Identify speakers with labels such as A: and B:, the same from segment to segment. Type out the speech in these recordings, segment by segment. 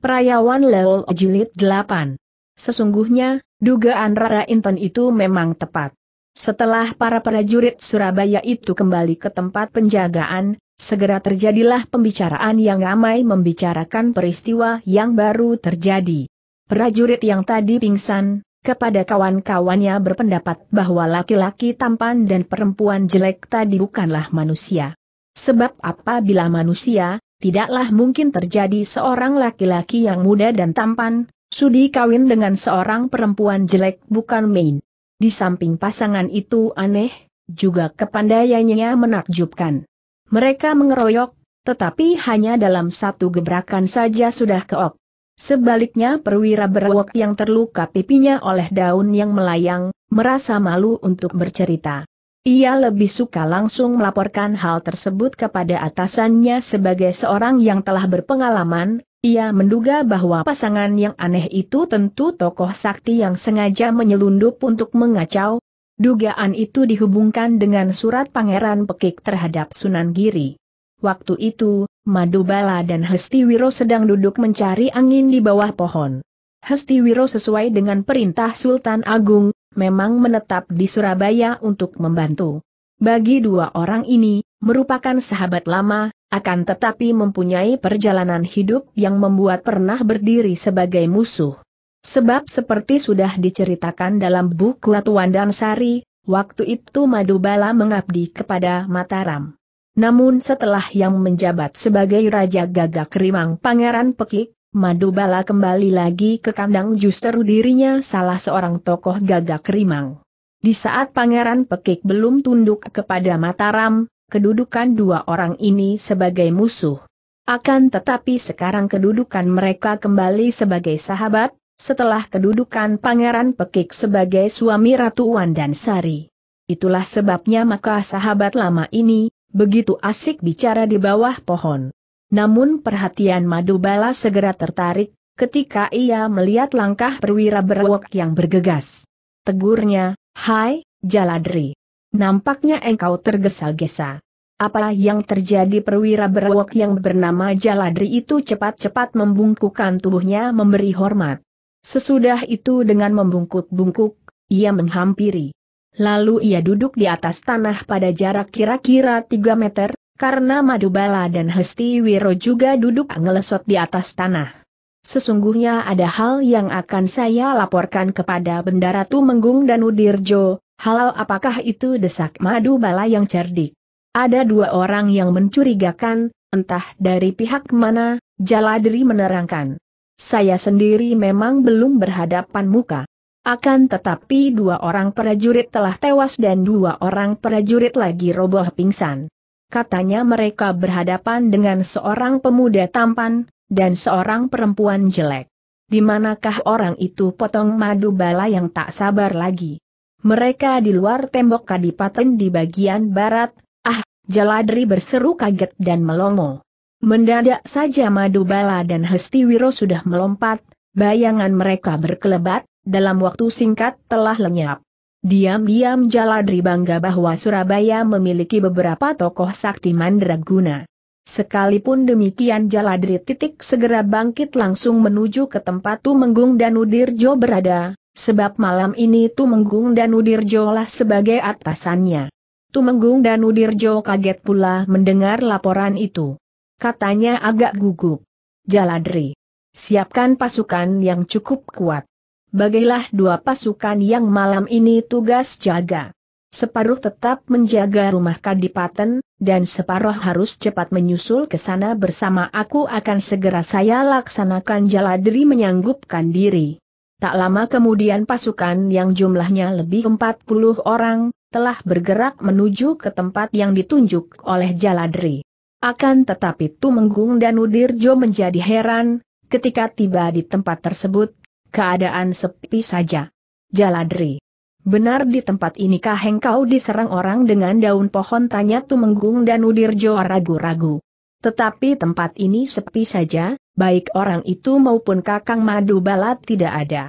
A: Perayawan Leo Jilid 8. Sesungguhnya, dugaan Rara Inton itu memang tepat. Setelah para prajurit Surabaya itu kembali ke tempat penjagaan, segera terjadilah pembicaraan yang ramai membicarakan peristiwa yang baru terjadi. Prajurit yang tadi pingsan, kepada kawan-kawannya berpendapat bahwa laki-laki tampan dan perempuan jelek tadi bukanlah manusia. Sebab apabila manusia, tidaklah mungkin terjadi seorang laki-laki yang muda dan tampan, sudi kawin dengan seorang perempuan jelek bukan main. Di samping pasangan itu aneh, juga kepandaiannya menakjubkan. Mereka mengeroyok, tetapi hanya dalam satu gebrakan saja sudah keok. Sebaliknya perwira berwok yang terluka pipinya oleh daun yang melayang, merasa malu untuk bercerita. Ia lebih suka langsung melaporkan hal tersebut kepada atasannya sebagai seorang yang telah berpengalaman, ia menduga bahwa pasangan yang aneh itu tentu tokoh sakti yang sengaja menyelundup untuk mengacau, Dugaan itu dihubungkan dengan surat Pangeran Pekik terhadap Sunan Giri. Waktu itu, Madubala dan Hestiwiro sedang duduk mencari angin di bawah pohon. Hestiwiro sesuai dengan perintah Sultan Agung, memang menetap di Surabaya untuk membantu. Bagi dua orang ini, merupakan sahabat lama, akan tetapi mempunyai perjalanan hidup yang membuat pernah berdiri sebagai musuh. Sebab seperti sudah diceritakan dalam buku Dan Sari, waktu itu Madubala mengabdi kepada Mataram. Namun setelah yang menjabat sebagai Raja Gagak Rimang Pangeran Pekik, Madu Bala kembali lagi ke kandang justru dirinya salah seorang tokoh gagak rimang. Di saat Pangeran Pekik belum tunduk kepada Mataram, kedudukan dua orang ini sebagai musuh. Akan tetapi sekarang kedudukan mereka kembali sebagai sahabat, setelah kedudukan Pangeran Pekik sebagai suami Ratu Wan dan Sari. Itulah sebabnya maka sahabat lama ini, begitu asik bicara di bawah pohon. Namun perhatian Madubala segera tertarik, ketika ia melihat langkah perwira berwok yang bergegas. Tegurnya, Hai, Jaladri. Nampaknya engkau tergesa-gesa. Apa yang terjadi perwira berwok yang bernama Jaladri itu cepat-cepat membungkukkan tubuhnya memberi hormat. Sesudah itu dengan membungkuk-bungkuk, ia menghampiri. Lalu ia duduk di atas tanah pada jarak kira-kira 3 meter, karena Madubala dan Hesti Wiro juga duduk ngelesot di atas tanah. Sesungguhnya ada hal yang akan saya laporkan kepada Bendara Tumenggung dan Udirjo, halal apakah itu desak Madubala yang cerdik. Ada dua orang yang mencurigakan, entah dari pihak mana, Jaladri menerangkan. Saya sendiri memang belum berhadapan muka. Akan tetapi dua orang prajurit telah tewas dan dua orang prajurit lagi roboh pingsan katanya mereka berhadapan dengan seorang pemuda tampan, dan seorang perempuan jelek. Di manakah orang itu potong madu bala yang tak sabar lagi? Mereka di luar tembok kadipaten di bagian barat, ah, Jaladri berseru kaget dan melongo. Mendadak saja madu bala dan Hestiwiro sudah melompat, bayangan mereka berkelebat, dalam waktu singkat telah lenyap. Diam-diam Jaladri bangga bahwa Surabaya memiliki beberapa tokoh sakti mandraguna. Sekalipun demikian Jaladri titik segera bangkit langsung menuju ke tempat Tumenggung Udirjo berada, sebab malam ini Tumenggung Udirjo lah sebagai atasannya. Tumenggung Udirjo kaget pula mendengar laporan itu. Katanya agak gugup. Jaladri, siapkan pasukan yang cukup kuat bagilah dua pasukan yang malam ini tugas jaga. Separuh tetap menjaga rumah kadipaten, dan separuh harus cepat menyusul ke sana bersama aku akan segera saya laksanakan Jaladri menyanggupkan diri. Tak lama kemudian pasukan yang jumlahnya lebih 40 orang, telah bergerak menuju ke tempat yang ditunjuk oleh Jaladri. Akan tetapi Tumenggung dan Udirjo menjadi heran, ketika tiba di tempat tersebut, Keadaan sepi saja. Jaladri. Benar di tempat inikah engkau diserang orang dengan daun pohon tanya Tumenggung dan Udirjo ragu-ragu. Tetapi tempat ini sepi saja, baik orang itu maupun kakang madu balat tidak ada.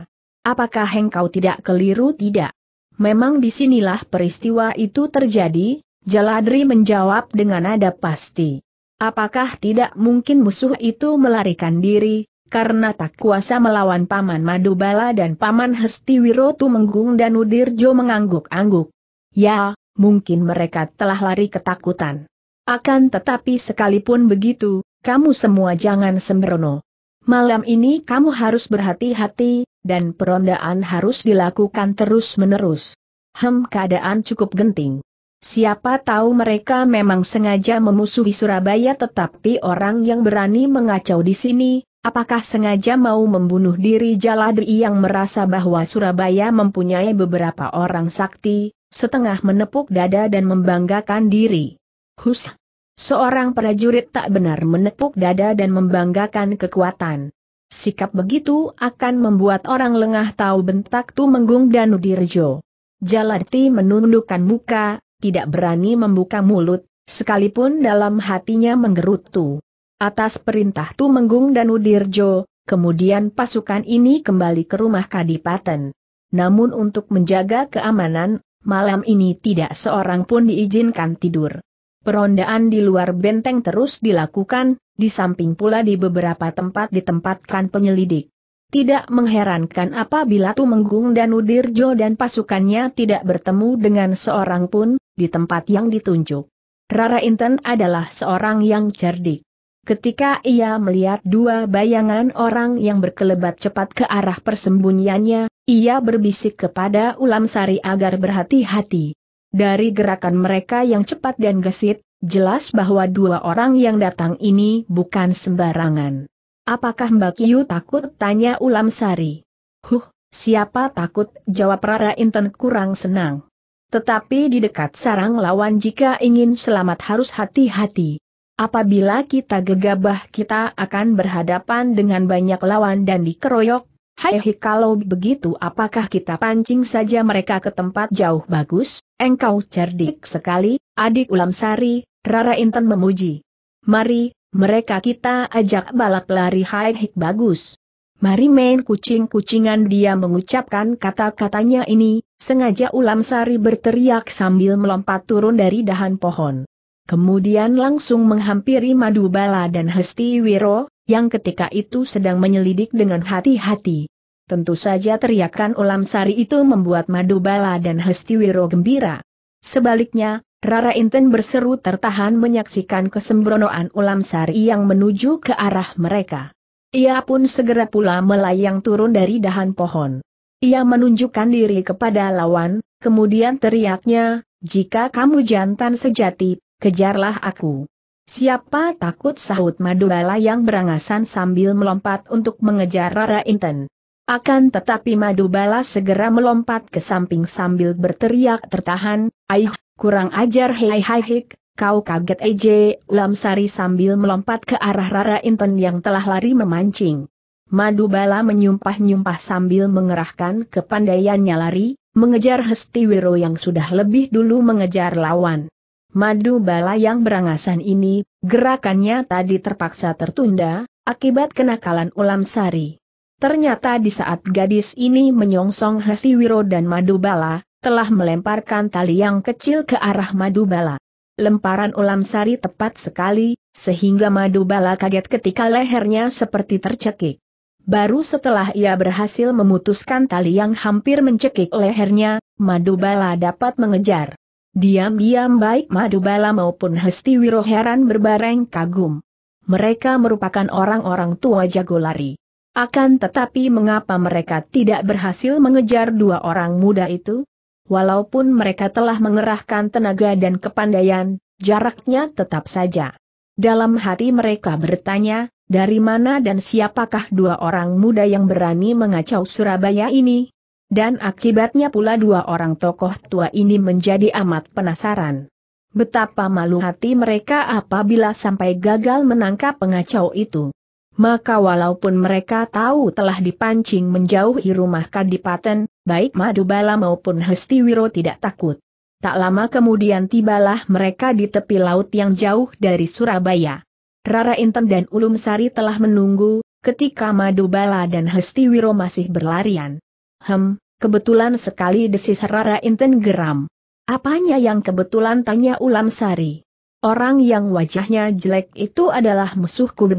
A: Apakah engkau tidak keliru tidak? Memang disinilah peristiwa itu terjadi, Jaladri menjawab dengan nada pasti. Apakah tidak mungkin musuh itu melarikan diri, karena tak kuasa melawan Paman Madubala dan Paman Hestiwiro, Menggung dan Udirjo mengangguk-angguk. Ya, mungkin mereka telah lari ketakutan. Akan tetapi sekalipun begitu, kamu semua jangan sembrono. Malam ini kamu harus berhati-hati, dan perondaan harus dilakukan terus-menerus. Hem keadaan cukup genting. Siapa tahu mereka memang sengaja memusuhi Surabaya tetapi orang yang berani mengacau di sini, Apakah sengaja mau membunuh diri Jaladri yang merasa bahwa Surabaya mempunyai beberapa orang sakti, setengah menepuk dada dan membanggakan diri? Hus! Seorang prajurit tak benar menepuk dada dan membanggakan kekuatan. Sikap begitu akan membuat orang lengah tahu bentak tu menggung Tumenggung udirjo. Jaladri menundukkan muka, tidak berani membuka mulut, sekalipun dalam hatinya menggerutu. Atas perintah Tumenggung dan Udirjo, kemudian pasukan ini kembali ke rumah Kadipaten. Namun untuk menjaga keamanan, malam ini tidak seorang pun diizinkan tidur. Perondaan di luar benteng terus dilakukan, di samping pula di beberapa tempat ditempatkan penyelidik. Tidak mengherankan apabila Tumenggung dan Udirjo dan pasukannya tidak bertemu dengan seorang pun, di tempat yang ditunjuk. Rara Inten adalah seorang yang cerdik. Ketika ia melihat dua bayangan orang yang berkelebat cepat ke arah persembunyiannya, ia berbisik kepada Ulam Sari agar berhati-hati. Dari gerakan mereka yang cepat dan gesit, jelas bahwa dua orang yang datang ini bukan sembarangan. Apakah Mbak Yu takut? Tanya Ulam Sari. Huh, siapa takut? Jawab Rara Inten kurang senang. Tetapi di dekat sarang lawan jika ingin selamat harus hati-hati. Apabila kita gegabah kita akan berhadapan dengan banyak lawan dan dikeroyok, hai eh, kalau begitu apakah kita pancing saja mereka ke tempat jauh bagus? Engkau cerdik sekali, adik ulam sari, Rara Intan memuji. Mari, mereka kita ajak balap lari hai eh, bagus. Mari main kucing-kucingan dia mengucapkan kata-katanya ini, sengaja ulam sari berteriak sambil melompat turun dari dahan pohon. Kemudian langsung menghampiri Madubala dan Hesti Wiro, yang ketika itu sedang menyelidik dengan hati-hati. Tentu saja teriakan ulam Sari itu membuat Madubala dan Hesti Wiro gembira. Sebaliknya, Rara Inten berseru tertahan menyaksikan kesembronoan ulam Sari yang menuju ke arah mereka. Ia pun segera pula melayang turun dari dahan pohon. Ia menunjukkan diri kepada lawan, kemudian teriaknya, jika kamu jantan sejati, kejarlah aku. Siapa takut sahut Madubala yang berangasan sambil melompat untuk mengejar Rara Inten. Akan tetapi Madubala segera melompat ke samping sambil berteriak tertahan, Aih, kurang ajar hei hai hik, kau kaget EJ, Lamsari sambil melompat ke arah Rara Inten yang telah lari memancing. Madubala menyumpah-nyumpah sambil mengerahkan kepandaiannya lari, mengejar Hestiwiro yang sudah lebih dulu mengejar lawan. Madu bala yang berangasan ini, gerakannya tadi terpaksa tertunda, akibat kenakalan ulam sari. Ternyata di saat gadis ini menyongsong Hasiwiro dan Madu bala, telah melemparkan tali yang kecil ke arah Madu bala. Lemparan ulam sari tepat sekali, sehingga Madu bala kaget ketika lehernya seperti tercekik. Baru setelah ia berhasil memutuskan tali yang hampir mencekik lehernya, Madu bala dapat mengejar. Diam-diam baik Madubala maupun Hesti Wiroheran berbareng kagum. Mereka merupakan orang-orang tua jago lari. Akan tetapi mengapa mereka tidak berhasil mengejar dua orang muda itu? Walaupun mereka telah mengerahkan tenaga dan kepandaian, jaraknya tetap saja. Dalam hati mereka bertanya, dari mana dan siapakah dua orang muda yang berani mengacau Surabaya ini? Dan akibatnya pula dua orang tokoh tua ini menjadi amat penasaran. Betapa malu hati mereka apabila sampai gagal menangkap pengacau itu. Maka walaupun mereka tahu telah dipancing menjauhi rumah Kadipaten, baik Madubala maupun Hestiwiro tidak takut. Tak lama kemudian tibalah mereka di tepi laut yang jauh dari Surabaya. Rara Inten dan Ulum Sari telah menunggu, ketika Madubala dan Hestiwiro masih berlarian. Hem, kebetulan sekali desis Rara Inten geram. Apanya yang kebetulan tanya Ulam Sari. Orang yang wajahnya jelek itu adalah musuhku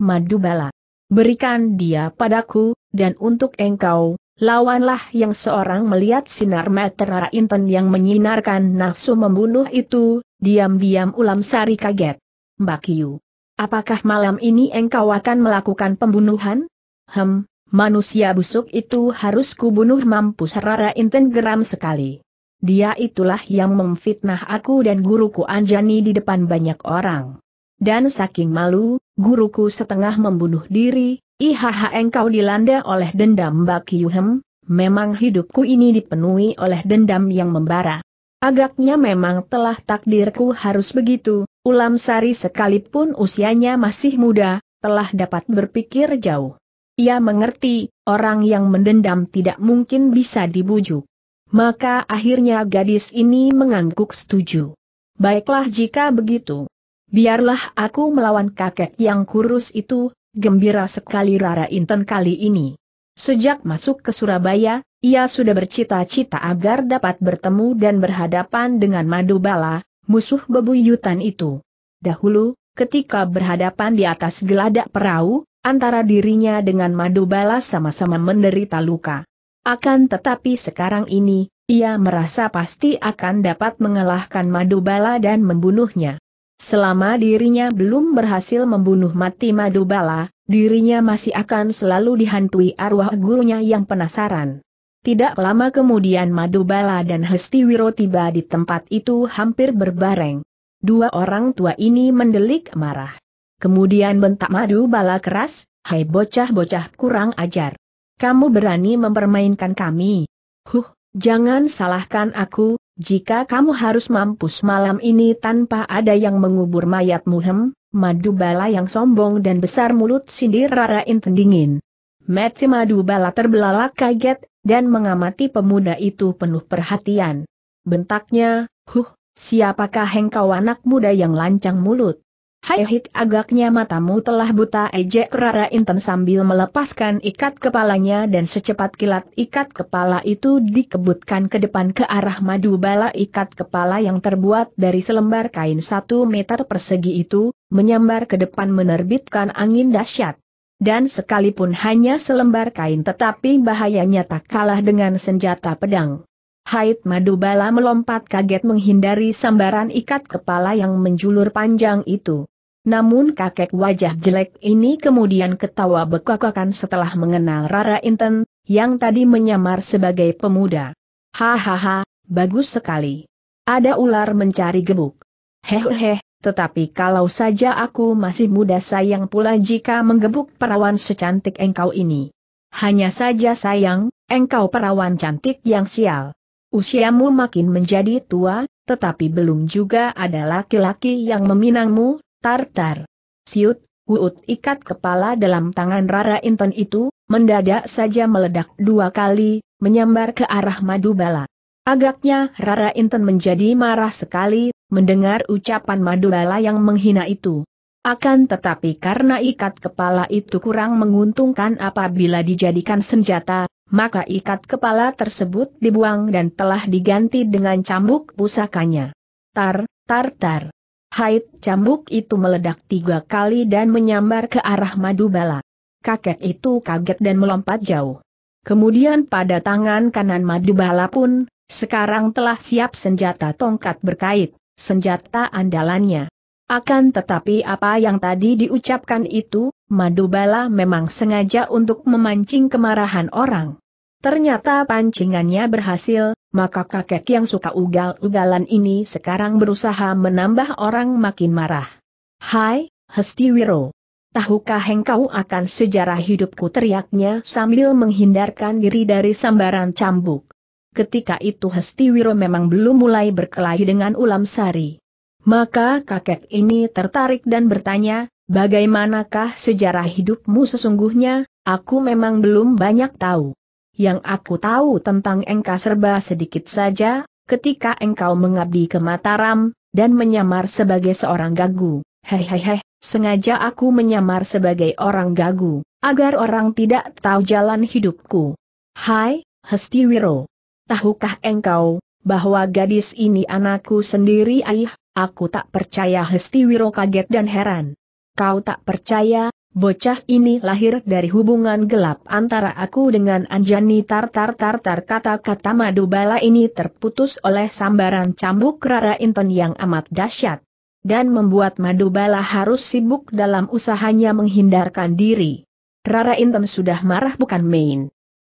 A: madu bala. Berikan dia padaku, dan untuk engkau, lawanlah yang seorang melihat sinar mata Rara inten yang menyinarkan nafsu membunuh itu, diam-diam Ulam Sari kaget. Mbak Yu, apakah malam ini engkau akan melakukan pembunuhan? Hem, Manusia busuk itu harus kubunuh mampus Rara Inten geram sekali. Dia itulah yang memfitnah aku dan guruku Anjani di depan banyak orang. Dan saking malu, guruku setengah membunuh diri, ihaha engkau dilanda oleh dendam Mbak Yuhem, memang hidupku ini dipenuhi oleh dendam yang membara. Agaknya memang telah takdirku harus begitu, Ulam Sari sekalipun usianya masih muda, telah dapat berpikir jauh. Ia mengerti, orang yang mendendam tidak mungkin bisa dibujuk. Maka akhirnya gadis ini mengangguk setuju. Baiklah jika begitu. Biarlah aku melawan kakek yang kurus itu, gembira sekali Rara Inten kali ini. Sejak masuk ke Surabaya, ia sudah bercita-cita agar dapat bertemu dan berhadapan dengan Madubala, musuh bebuyutan itu. Dahulu, ketika berhadapan di atas geladak perahu, Antara dirinya dengan Madu Balas sama-sama menderita luka. Akan tetapi sekarang ini, ia merasa pasti akan dapat mengalahkan Madubala dan membunuhnya. Selama dirinya belum berhasil membunuh mati Madubala, dirinya masih akan selalu dihantui arwah gurunya yang penasaran. Tidak lama kemudian Madubala dan Hestiwiro tiba di tempat itu hampir berbareng. Dua orang tua ini mendelik marah. Kemudian bentak madu bala keras, hai bocah-bocah kurang ajar. Kamu berani mempermainkan kami. Huh, jangan salahkan aku, jika kamu harus mampus malam ini tanpa ada yang mengubur mayatmu hem, madu bala yang sombong dan besar mulut sindir Rara dingin. Metsi madu bala terbelalak kaget, dan mengamati pemuda itu penuh perhatian. Bentaknya, huh, siapakah engkau anak muda yang lancang mulut? Hai hit agaknya matamu telah buta ejek Rara Inten sambil melepaskan ikat kepalanya dan secepat kilat ikat kepala itu dikebutkan ke depan ke arah madu bala ikat kepala yang terbuat dari selembar kain satu meter persegi itu, menyambar ke depan menerbitkan angin dahsyat. Dan sekalipun hanya selembar kain tetapi bahayanya tak kalah dengan senjata pedang. Haid Madubala melompat kaget menghindari sambaran ikat kepala yang menjulur panjang itu. Namun kakek wajah jelek ini kemudian ketawa bekakakan setelah mengenal Rara Inten, yang tadi menyamar sebagai pemuda. Hahaha, bagus sekali. Ada ular mencari gebuk. Hehehe, tetapi kalau saja aku masih muda sayang pula jika menggebuk perawan secantik engkau ini. Hanya saja sayang, engkau perawan cantik yang sial. Usiamu makin menjadi tua, tetapi belum juga ada laki-laki yang meminangmu, Tartar. Siut, Wuut ikat kepala dalam tangan Rara Inten itu, mendadak saja meledak dua kali, menyambar ke arah Madubala. Agaknya Rara Inten menjadi marah sekali, mendengar ucapan Madubala yang menghina itu. Akan tetapi karena ikat kepala itu kurang menguntungkan apabila dijadikan senjata, maka ikat kepala tersebut dibuang dan telah diganti dengan cambuk pusakanya. Tar, tar, tar. Haid cambuk itu meledak tiga kali dan menyambar ke arah madu bala. Kakek itu kaget dan melompat jauh. Kemudian pada tangan kanan madu bala pun, sekarang telah siap senjata tongkat berkait, senjata andalannya. Akan tetapi apa yang tadi diucapkan itu, Madubala memang sengaja untuk memancing kemarahan orang. Ternyata pancingannya berhasil, maka kakek yang suka ugal-ugalan ini sekarang berusaha menambah orang makin marah. Hai, Hestiwiro. Tahukah engkau akan sejarah hidupku teriaknya sambil menghindarkan diri dari sambaran cambuk. Ketika itu Hestiwiro memang belum mulai berkelahi dengan Ulam Sari. Maka kakek ini tertarik dan bertanya, bagaimanakah sejarah hidupmu sesungguhnya, aku memang belum banyak tahu yang aku tahu tentang engkau serba sedikit saja, ketika engkau mengabdi ke Mataram, dan menyamar sebagai seorang gagu. Hehehe, sengaja aku menyamar sebagai orang gagu, agar orang tidak tahu jalan hidupku. Hai, Hestiwiro. Tahukah engkau, bahwa gadis ini anakku sendiri ayah, aku tak percaya Hestiwiro kaget dan heran. Kau tak percaya, Bocah ini lahir dari hubungan gelap antara aku dengan Anjani Tartar Tartar kata-kata Madubala ini terputus oleh sambaran cambuk Rara Inton yang amat dahsyat. Dan membuat Madubala harus sibuk dalam usahanya menghindarkan diri. Rara Inton sudah marah bukan main.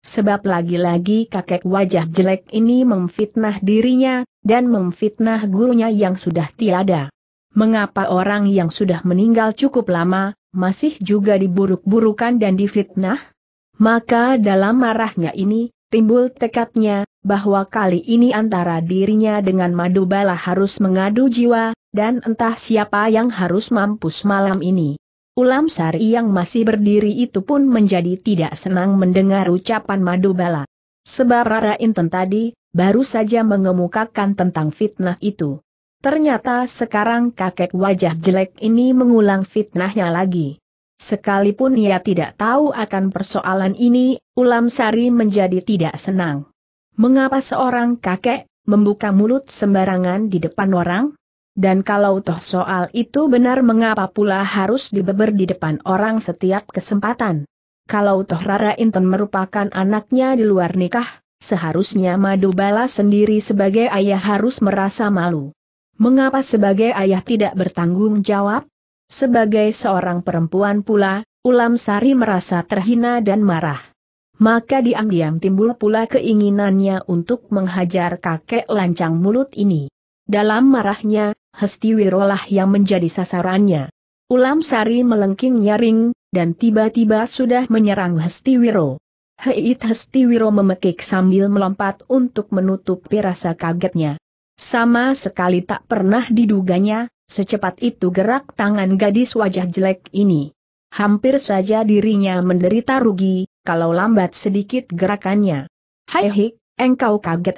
A: Sebab lagi-lagi kakek wajah jelek ini memfitnah dirinya, dan memfitnah gurunya yang sudah tiada mengapa orang yang sudah meninggal cukup lama, masih juga diburuk-burukan dan difitnah? Maka dalam marahnya ini, timbul tekadnya, bahwa kali ini antara dirinya dengan Madubala harus mengadu jiwa, dan entah siapa yang harus mampus malam ini. Ulam Sari yang masih berdiri itu pun menjadi tidak senang mendengar ucapan Madubala. Sebab Rara Inten tadi, baru saja mengemukakan tentang fitnah itu. Ternyata sekarang kakek wajah jelek ini mengulang fitnahnya lagi. Sekalipun ia tidak tahu akan persoalan ini, Ulam Sari menjadi tidak senang. Mengapa seorang kakek membuka mulut sembarangan di depan orang? Dan kalau toh soal itu benar mengapa pula harus dibeber di depan orang setiap kesempatan? Kalau toh Rara Inten merupakan anaknya di luar nikah, seharusnya Madubala sendiri sebagai ayah harus merasa malu. Mengapa sebagai ayah tidak bertanggung jawab? Sebagai seorang perempuan pula, Ulam Sari merasa terhina dan marah. Maka diam-diam timbul pula keinginannya untuk menghajar kakek lancang mulut ini. Dalam marahnya, Hesti Wirolah yang menjadi sasarannya. Ulam Sari melengking nyaring, dan tiba-tiba sudah menyerang Hesti Wiro. Heit Hesti Wiro memekik sambil melompat untuk menutupi rasa kagetnya. Sama sekali tak pernah diduganya, secepat itu gerak tangan gadis wajah jelek ini. Hampir saja dirinya menderita rugi, kalau lambat sedikit gerakannya. Hai hik, engkau kaget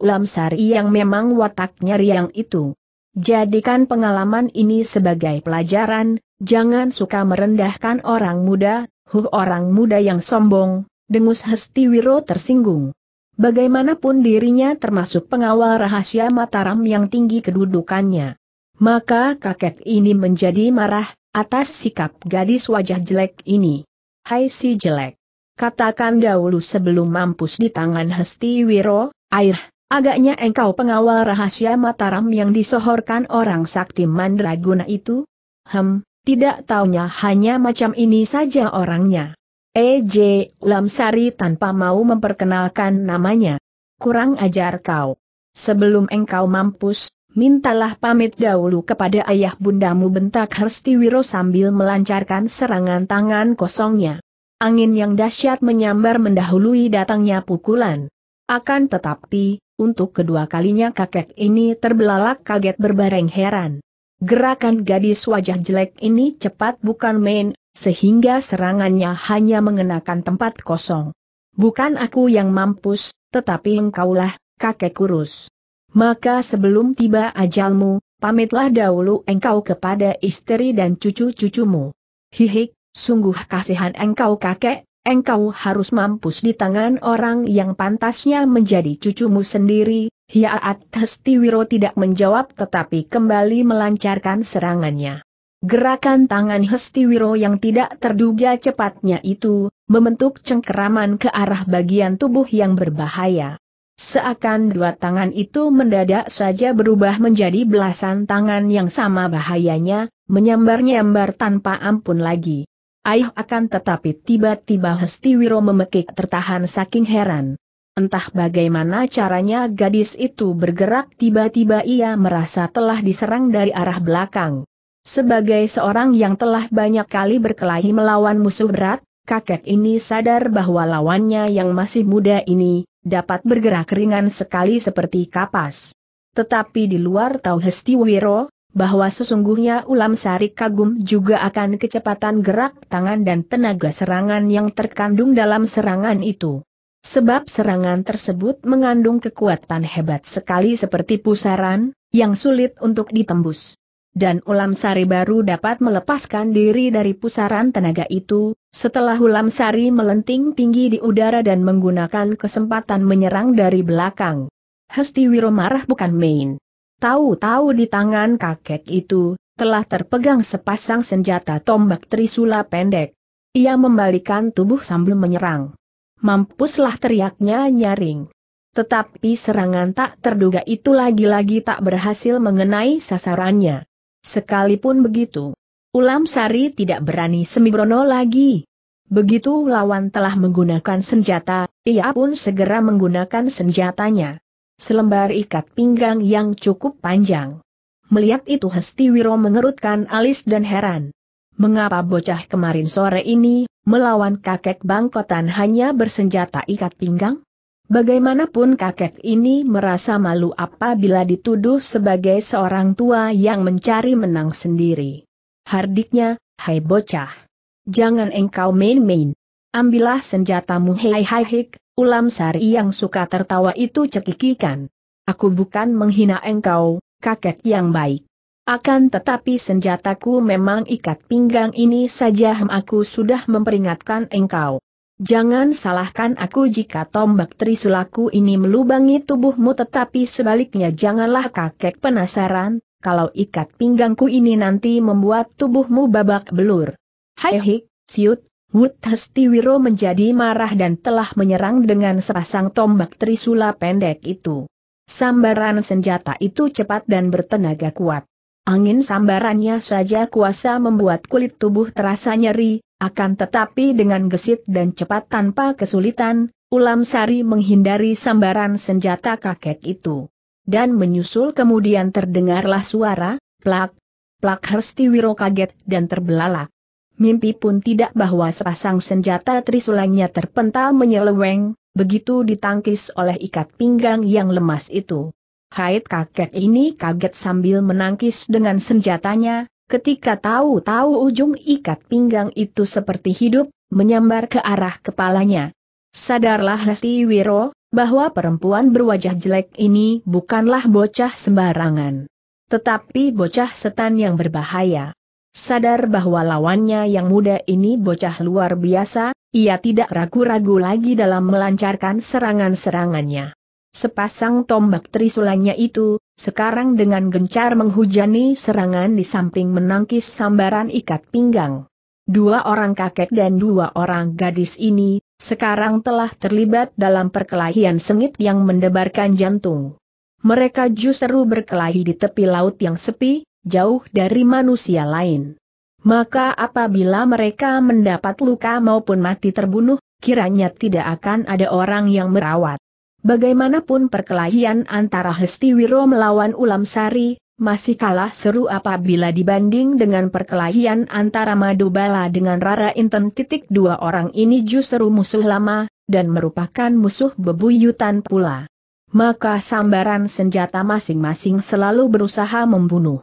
A: Ulam Sari yang memang wataknya riang itu. Jadikan pengalaman ini sebagai pelajaran, jangan suka merendahkan orang muda, huh orang muda yang sombong, dengus Hesti Wiro tersinggung. Bagaimanapun dirinya termasuk pengawal rahasia Mataram yang tinggi kedudukannya. Maka kakek ini menjadi marah, atas sikap gadis wajah jelek ini. Hai si jelek. Katakan dahulu sebelum mampus di tangan Hesti Wiro, air, agaknya engkau pengawal rahasia Mataram yang disohorkan orang sakti mandraguna itu? Hem, tidak taunya hanya macam ini saja orangnya. E.J. Lamsari tanpa mau memperkenalkan namanya. Kurang ajar kau. Sebelum engkau mampus, mintalah pamit dahulu kepada ayah bundamu bentak Herstiwiro sambil melancarkan serangan tangan kosongnya. Angin yang dahsyat menyambar mendahului datangnya pukulan. Akan tetapi, untuk kedua kalinya kakek ini terbelalak kaget berbareng heran. Gerakan gadis wajah jelek ini cepat bukan main, sehingga serangannya hanya mengenakan tempat kosong. Bukan aku yang mampus, tetapi engkaulah, kakek kurus. Maka sebelum tiba ajalmu, pamitlah dahulu engkau kepada istri dan cucu-cucumu. Hihik, sungguh kasihan engkau kakek, engkau harus mampus di tangan orang yang pantasnya menjadi cucumu sendiri, Hiaat Hestiwiro tidak menjawab tetapi kembali melancarkan serangannya. Gerakan tangan Hestiwiro yang tidak terduga cepatnya itu, membentuk cengkeraman ke arah bagian tubuh yang berbahaya. Seakan dua tangan itu mendadak saja berubah menjadi belasan tangan yang sama bahayanya, menyambar-nyambar tanpa ampun lagi. Ayah akan tetapi tiba-tiba Hestiwiro memekik tertahan saking heran. Entah bagaimana caranya gadis itu bergerak tiba-tiba ia merasa telah diserang dari arah belakang. Sebagai seorang yang telah banyak kali berkelahi melawan musuh berat, kakek ini sadar bahwa lawannya yang masih muda ini, dapat bergerak ringan sekali seperti kapas. Tetapi di luar tahu Hesti Wiro bahwa sesungguhnya ulam sari kagum juga akan kecepatan gerak tangan dan tenaga serangan yang terkandung dalam serangan itu. Sebab serangan tersebut mengandung kekuatan hebat sekali seperti pusaran, yang sulit untuk ditembus. Dan Ulam Sari baru dapat melepaskan diri dari pusaran tenaga itu, setelah Ulam Sari melenting tinggi di udara dan menggunakan kesempatan menyerang dari belakang. Hesti marah bukan main. Tahu-tahu di tangan kakek itu, telah terpegang sepasang senjata tombak trisula pendek. Ia membalikan tubuh sambil menyerang. Mampuslah teriaknya nyaring. Tetapi serangan tak terduga itu lagi-lagi tak berhasil mengenai sasarannya. Sekalipun begitu, Ulam Sari tidak berani semibrono lagi. Begitu lawan telah menggunakan senjata, ia pun segera menggunakan senjatanya. Selembar ikat pinggang yang cukup panjang. Melihat itu Hesti Wiro mengerutkan alis dan heran. Mengapa bocah kemarin sore ini Melawan kakek bangkotan hanya bersenjata ikat pinggang? Bagaimanapun kakek ini merasa malu apabila dituduh sebagai seorang tua yang mencari menang sendiri. Hardiknya, hai bocah. Jangan engkau main-main. Ambillah senjatamu hei hai hik, ulam sari yang suka tertawa itu cekikikan. Aku bukan menghina engkau, kakek yang baik. Akan tetapi senjataku memang ikat pinggang ini saja aku sudah memperingatkan engkau. Jangan salahkan aku jika tombak trisulaku ini melubangi tubuhmu tetapi sebaliknya janganlah kakek penasaran, kalau ikat pinggangku ini nanti membuat tubuhmu babak belur. Hai hik, siut, Wut hastiwiro menjadi marah dan telah menyerang dengan sepasang tombak trisula pendek itu. Sambaran senjata itu cepat dan bertenaga kuat. Angin sambarannya saja kuasa membuat kulit tubuh terasa nyeri, akan tetapi dengan gesit dan cepat tanpa kesulitan, Ulam Sari menghindari sambaran senjata kakek itu. Dan menyusul kemudian terdengarlah suara, plak, plak Wiro kaget dan terbelalak. Mimpi pun tidak bahwa sepasang senjata trisulangnya terpental menyeleweng, begitu ditangkis oleh ikat pinggang yang lemas itu. Haid kakek ini kaget sambil menangkis dengan senjatanya, ketika tahu-tahu ujung ikat pinggang itu seperti hidup, menyambar ke arah kepalanya. Sadarlah Lesti Wiro, bahwa perempuan berwajah jelek ini bukanlah bocah sembarangan. Tetapi bocah setan yang berbahaya. Sadar bahwa lawannya yang muda ini bocah luar biasa, ia tidak ragu-ragu lagi dalam melancarkan serangan-serangannya. Sepasang tombak trisulanya itu, sekarang dengan gencar menghujani serangan di samping menangkis sambaran ikat pinggang. Dua orang kakek dan dua orang gadis ini, sekarang telah terlibat dalam perkelahian sengit yang mendebarkan jantung. Mereka justru berkelahi di tepi laut yang sepi, jauh dari manusia lain. Maka apabila mereka mendapat luka maupun mati terbunuh, kiranya tidak akan ada orang yang merawat. Bagaimanapun perkelahian antara Hesti Wiro melawan Ulam Sari, masih kalah seru apabila dibanding dengan perkelahian antara Madubala dengan Rara Inten. Titik dua orang ini justru musuh lama, dan merupakan musuh bebuyutan pula. Maka sambaran senjata masing-masing selalu berusaha membunuh.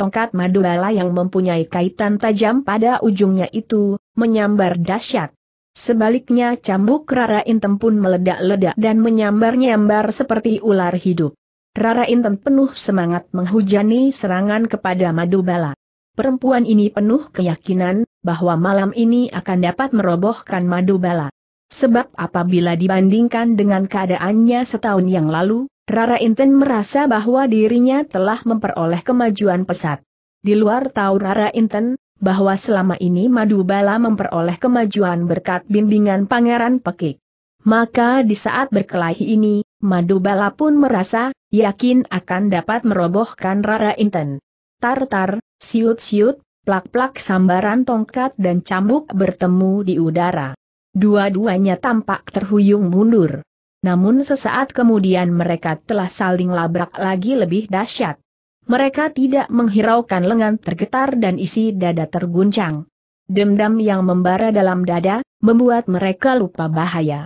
A: Tongkat Madubala yang mempunyai kaitan tajam pada ujungnya itu, menyambar dahsyat. Sebaliknya cambuk Rara Inten pun meledak-ledak dan menyambar-nyambar seperti ular hidup. Rara Inten penuh semangat menghujani serangan kepada Madubala. Perempuan ini penuh keyakinan bahwa malam ini akan dapat merobohkan Madubala. Sebab apabila dibandingkan dengan keadaannya setahun yang lalu, Rara Inten merasa bahwa dirinya telah memperoleh kemajuan pesat. Di luar tahu Rara Inten, bahwa selama ini Madu Bala memperoleh kemajuan berkat bimbingan Pangeran Pekik. Maka di saat berkelahi ini, Madu Bala pun merasa, yakin akan dapat merobohkan Rara Inten. Tartar, siut-siut, plak-plak sambaran tongkat dan cambuk bertemu di udara. Dua-duanya tampak terhuyung mundur. Namun sesaat kemudian mereka telah saling labrak lagi lebih dahsyat mereka tidak menghiraukan lengan tergetar dan isi dada terguncang. Dendam yang membara dalam dada, membuat mereka lupa bahaya.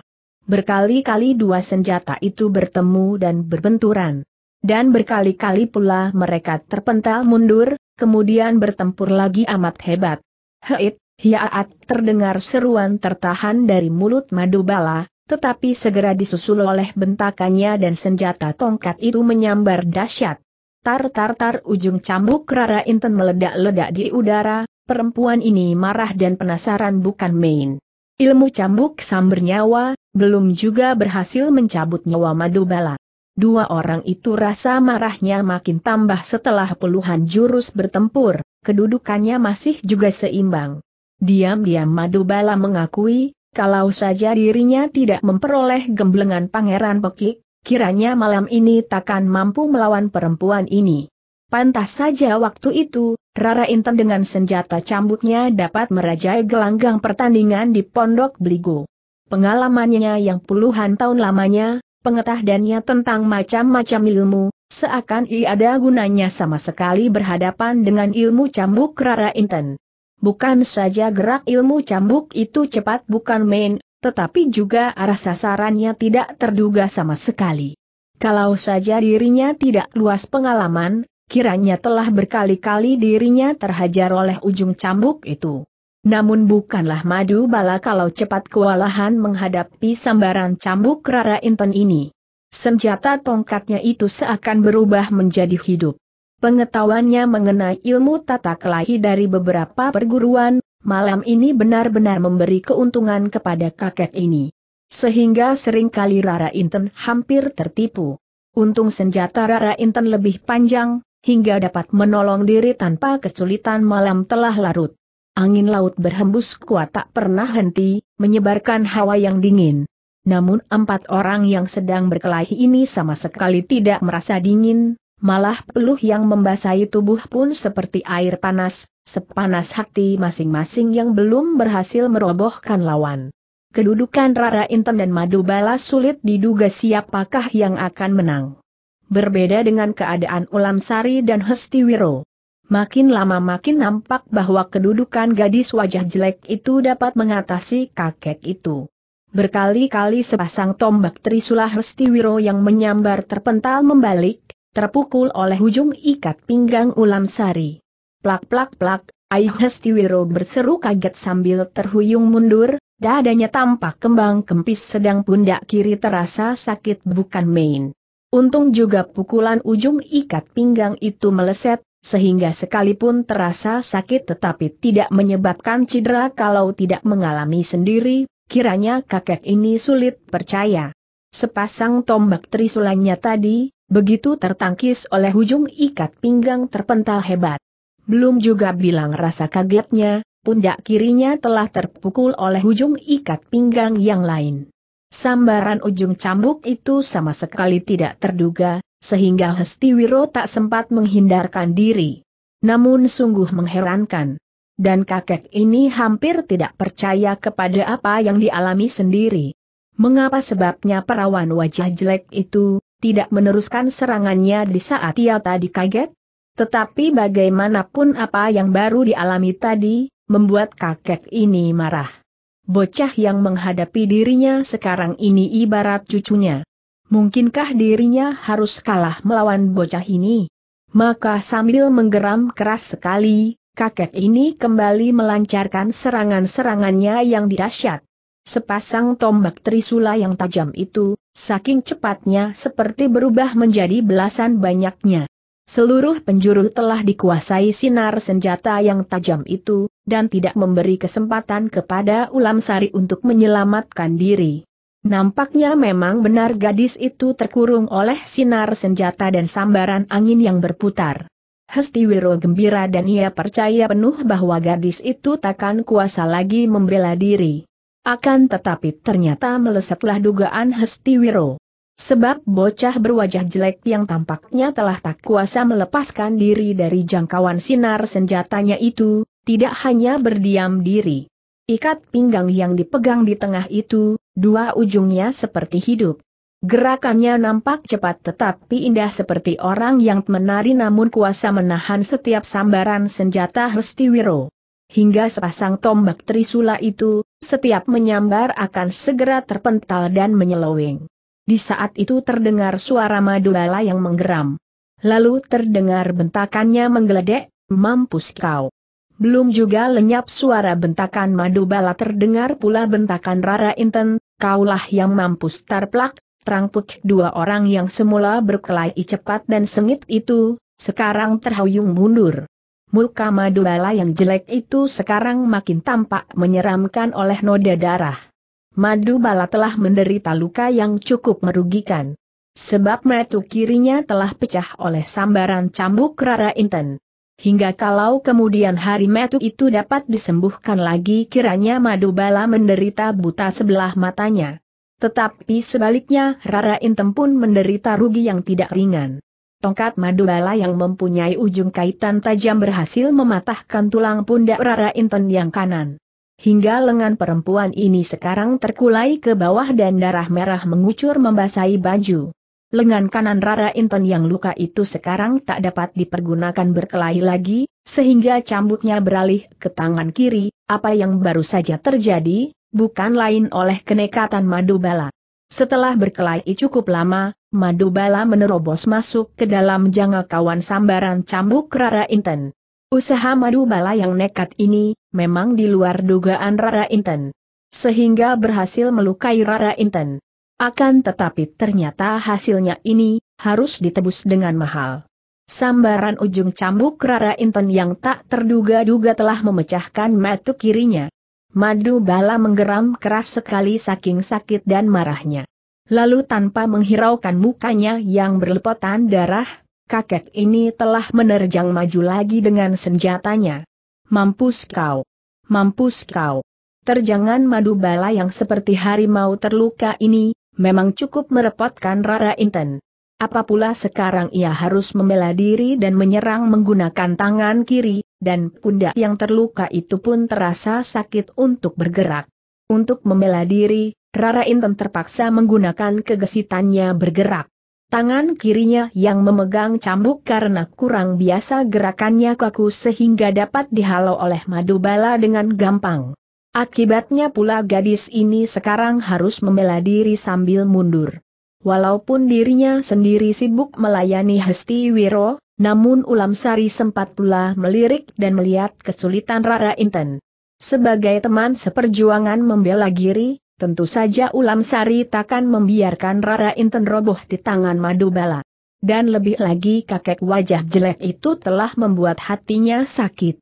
A: Berkali-kali dua senjata itu bertemu dan berbenturan. Dan berkali-kali pula mereka terpental mundur, kemudian bertempur lagi amat hebat. Heit, hiaat terdengar seruan tertahan dari mulut Madubala, tetapi segera disusul oleh bentakannya dan senjata tongkat itu menyambar dahsyat. Tar-tar-tar ujung cambuk Rara Inten meledak-ledak di udara, perempuan ini marah dan penasaran bukan main. Ilmu cambuk sam nyawa belum juga berhasil mencabut nyawa madu bala. Dua orang itu rasa marahnya makin tambah setelah puluhan jurus bertempur, kedudukannya masih juga seimbang. Diam-diam Madubala mengakui, kalau saja dirinya tidak memperoleh gemblengan pangeran pekik, Kiranya malam ini takkan mampu melawan perempuan ini. Pantas saja waktu itu, Rara Intan dengan senjata cambuknya dapat merajai gelanggang pertandingan di Pondok Beligo. Pengalamannya yang puluhan tahun lamanya, pengetahuannya tentang macam-macam ilmu, seakan ia ada gunanya sama sekali berhadapan dengan ilmu cambuk Rara Intan. Bukan saja gerak ilmu cambuk itu cepat bukan main, tetapi juga arah sasarannya tidak terduga sama sekali. Kalau saja dirinya tidak luas pengalaman, kiranya telah berkali-kali dirinya terhajar oleh ujung cambuk itu. Namun bukanlah madu bala kalau cepat kewalahan menghadapi sambaran cambuk Rara Inten ini. Senjata tongkatnya itu seakan berubah menjadi hidup. Pengetahuannya mengenai ilmu tata kelahi dari beberapa perguruan, malam ini benar-benar memberi keuntungan kepada kakek ini. Sehingga seringkali Rara Inten hampir tertipu. Untung senjata Rara Inten lebih panjang, hingga dapat menolong diri tanpa kesulitan malam telah larut. Angin laut berhembus kuat tak pernah henti, menyebarkan hawa yang dingin. Namun empat orang yang sedang berkelahi ini sama sekali tidak merasa dingin, malah peluh yang membasahi tubuh pun seperti air panas, sepanas hati masing-masing yang belum berhasil merobohkan lawan. Kedudukan Rara Intan dan Madu Bala sulit diduga siapakah yang akan menang. Berbeda dengan keadaan Ulam Sari dan Hestiwiro. Makin lama makin nampak bahwa kedudukan gadis wajah jelek itu dapat mengatasi kakek itu. Berkali-kali sepasang tombak Trisula Hestiwiro yang menyambar terpental membalik, terpukul oleh ujung ikat pinggang ulam sari. Plak plak plak, Aih Hestiwiro berseru kaget sambil terhuyung mundur, dadanya tampak kembang kempis sedang pundak kiri terasa sakit bukan main. Untung juga pukulan ujung ikat pinggang itu meleset, sehingga sekalipun terasa sakit tetapi tidak menyebabkan cedera kalau tidak mengalami sendiri, kiranya kakek ini sulit percaya. Sepasang tombak trisulannya tadi, Begitu tertangkis oleh ujung ikat pinggang terpental hebat. Belum juga bilang rasa kagetnya, pundak kirinya telah terpukul oleh ujung ikat pinggang yang lain. Sambaran ujung cambuk itu sama sekali tidak terduga, sehingga Hestiwiro tak sempat menghindarkan diri. Namun sungguh mengherankan. Dan kakek ini hampir tidak percaya kepada apa yang dialami sendiri. Mengapa sebabnya perawan wajah jelek itu, tidak meneruskan serangannya di saat ia tadi kaget? Tetapi bagaimanapun apa yang baru dialami tadi, membuat kakek ini marah. Bocah yang menghadapi dirinya sekarang ini ibarat cucunya. Mungkinkah dirinya harus kalah melawan bocah ini? Maka sambil menggeram keras sekali, kakek ini kembali melancarkan serangan-serangannya yang dirasyat. Sepasang tombak trisula yang tajam itu, saking cepatnya seperti berubah menjadi belasan banyaknya. Seluruh penjuru telah dikuasai sinar senjata yang tajam itu, dan tidak memberi kesempatan kepada Ulam Sari untuk menyelamatkan diri. Nampaknya memang benar gadis itu terkurung oleh sinar senjata dan sambaran angin yang berputar. Hestiwiro gembira dan ia percaya penuh bahwa gadis itu takkan kuasa lagi membela diri. Akan tetapi ternyata melesetlah dugaan Hestiwiro. Sebab bocah berwajah jelek yang tampaknya telah tak kuasa melepaskan diri dari jangkauan sinar senjatanya itu, tidak hanya berdiam diri. Ikat pinggang yang dipegang di tengah itu, dua ujungnya seperti hidup. Gerakannya nampak cepat tetapi indah seperti orang yang menari namun kuasa menahan setiap sambaran senjata Hestiwiro. Hingga sepasang tombak trisula itu, setiap menyambar akan segera terpental dan menyeloweng. Di saat itu terdengar suara madu bala yang menggeram. Lalu terdengar bentakannya menggeledek, mampus kau. Belum juga lenyap suara bentakan madu bala terdengar pula bentakan Rara Inten, kaulah yang mampus tarplak, terangpuk dua orang yang semula berkelahi cepat dan sengit itu, sekarang terhuyung mundur. Muka madu bala yang jelek itu sekarang makin tampak menyeramkan oleh noda darah. Madu bala telah menderita luka yang cukup merugikan. Sebab metu kirinya telah pecah oleh sambaran cambuk Rara Inten. Hingga kalau kemudian hari metu itu dapat disembuhkan lagi kiranya madu bala menderita buta sebelah matanya. Tetapi sebaliknya Rara Inten pun menderita rugi yang tidak ringan. Tongkat Madubala yang mempunyai ujung kaitan tajam berhasil mematahkan tulang pundak Rara Inten yang kanan. Hingga lengan perempuan ini sekarang terkulai ke bawah dan darah merah mengucur membasahi baju. Lengan kanan Rara Inten yang luka itu sekarang tak dapat dipergunakan berkelahi lagi, sehingga cambuknya beralih ke tangan kiri, apa yang baru saja terjadi, bukan lain oleh kenekatan Madubala. Setelah berkelahi cukup lama, Madu Bala menerobos masuk ke dalam jangka kawan sambaran cambuk Rara Inten. Usaha Madu Bala yang nekat ini, memang di luar dugaan Rara Inten. Sehingga berhasil melukai Rara Inten. Akan tetapi ternyata hasilnya ini, harus ditebus dengan mahal. Sambaran ujung cambuk Rara Inten yang tak terduga-duga telah memecahkan metu kirinya. Madu bala menggeram keras sekali saking sakit dan marahnya. Lalu tanpa menghiraukan mukanya yang berlepotan darah, kakek ini telah menerjang maju lagi dengan senjatanya. Mampus kau! Mampus kau! Terjangan madu bala yang seperti harimau terluka ini, memang cukup merepotkan Rara Inten. Apa pula sekarang ia harus membela diri dan menyerang menggunakan tangan kiri, dan pundak yang terluka itu pun terasa sakit untuk bergerak. Untuk membela diri, Rara Inten terpaksa menggunakan kegesitannya bergerak. Tangan kirinya yang memegang cambuk karena kurang biasa gerakannya kaku sehingga dapat dihalau oleh madu bala dengan gampang. Akibatnya pula gadis ini sekarang harus membela diri sambil mundur. Walaupun dirinya sendiri sibuk melayani Hesti Wiro, namun Ulam Sari sempat pula melirik dan melihat kesulitan Rara Inten. Sebagai teman seperjuangan membela diri, tentu saja Ulam Sari takkan membiarkan Rara Inten roboh di tangan Madu Madubala. Dan lebih lagi kakek wajah jelek itu telah membuat hatinya sakit.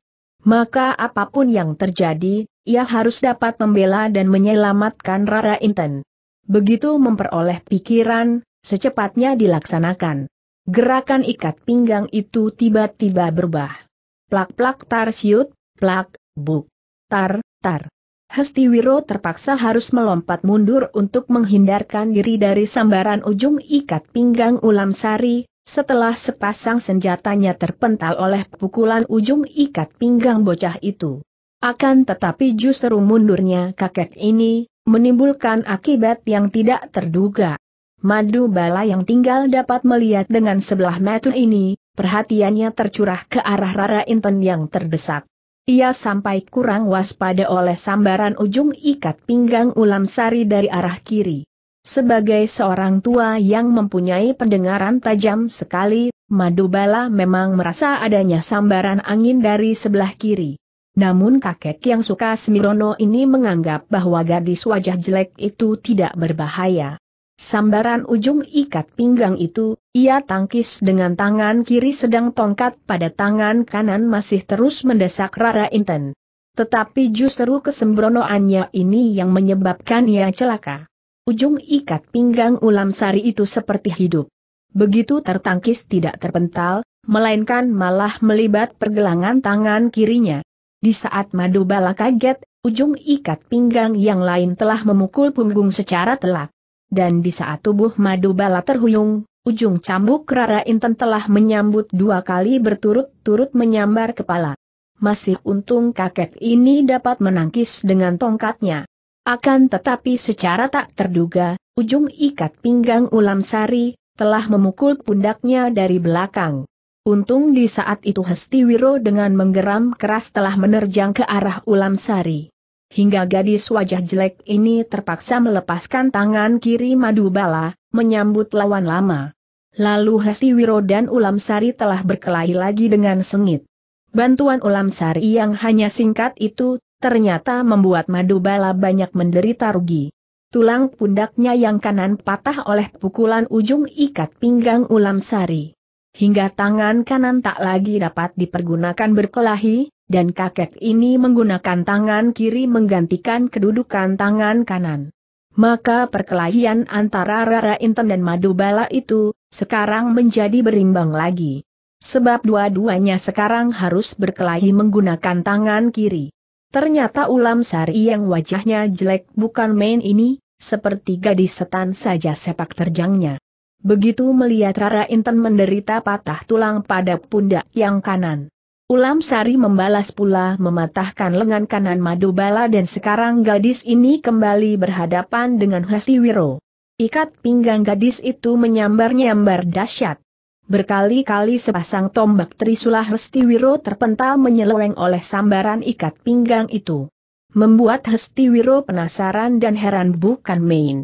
A: Maka apapun yang terjadi, ia harus dapat membela dan menyelamatkan Rara Inten. Begitu memperoleh pikiran, secepatnya dilaksanakan. Gerakan ikat pinggang itu tiba-tiba berubah. Plak-plak tar siut, plak, buk. Tar, tar. Hesti Wiro terpaksa harus melompat mundur untuk menghindarkan diri dari sambaran ujung ikat pinggang ulam sari, setelah sepasang senjatanya terpental oleh pukulan ujung ikat pinggang bocah itu. Akan tetapi justru mundurnya kakek ini, menimbulkan akibat yang tidak terduga. Madu bala yang tinggal dapat melihat dengan sebelah mata ini, perhatiannya tercurah ke arah Rara Inten yang terdesak. Ia sampai kurang waspada oleh sambaran ujung ikat pinggang ulam sari dari arah kiri. Sebagai seorang tua yang mempunyai pendengaran tajam sekali, Madubala memang merasa adanya sambaran angin dari sebelah kiri. Namun kakek yang suka Semirono ini menganggap bahwa gadis wajah jelek itu tidak berbahaya. Sambaran ujung ikat pinggang itu, ia tangkis dengan tangan kiri sedang tongkat pada tangan kanan masih terus mendesak Rara Inten. Tetapi justru kesembronoannya ini yang menyebabkan ia celaka. Ujung ikat pinggang ulam sari itu seperti hidup. Begitu tertangkis tidak terpental, melainkan malah melibat pergelangan tangan kirinya. Di saat Madubala kaget, ujung ikat pinggang yang lain telah memukul punggung secara telak. Dan di saat tubuh madu bala terhuyung, ujung cambuk Rara Inten telah menyambut dua kali berturut-turut menyambar kepala. Masih untung kakek ini dapat menangkis dengan tongkatnya. Akan tetapi secara tak terduga, ujung ikat pinggang ulam sari, telah memukul pundaknya dari belakang. Untung di saat itu Hestiwiro dengan menggeram keras telah menerjang ke arah ulam sari hingga gadis wajah jelek ini terpaksa melepaskan tangan kiri madu menyambut lawan lama. Lalu Hesti Wiro dan Ulam Sari telah berkelahi lagi dengan sengit. Bantuan Ulam Sari yang hanya singkat itu, ternyata membuat madu banyak menderita rugi. Tulang pundaknya yang kanan patah oleh pukulan ujung ikat pinggang Ulam Sari. Hingga tangan kanan tak lagi dapat dipergunakan berkelahi, dan kakek ini menggunakan tangan kiri menggantikan kedudukan tangan kanan. Maka perkelahian antara Rara Inten dan Madubala itu, sekarang menjadi berimbang lagi. Sebab dua-duanya sekarang harus berkelahi menggunakan tangan kiri. Ternyata Ulam Sari yang wajahnya jelek bukan main ini, seperti gadis setan saja sepak terjangnya. Begitu melihat Rara Inten menderita patah tulang pada pundak yang kanan. Ulam Sari membalas pula mematahkan lengan kanan Madubala dan sekarang gadis ini kembali berhadapan dengan Hestiwiro. Ikat pinggang gadis itu menyambar-nyambar dahsyat. Berkali-kali sepasang tombak Trisula Hestiwiro terpental menyeleweng oleh sambaran ikat pinggang itu. Membuat Hestiwiro penasaran dan heran bukan main.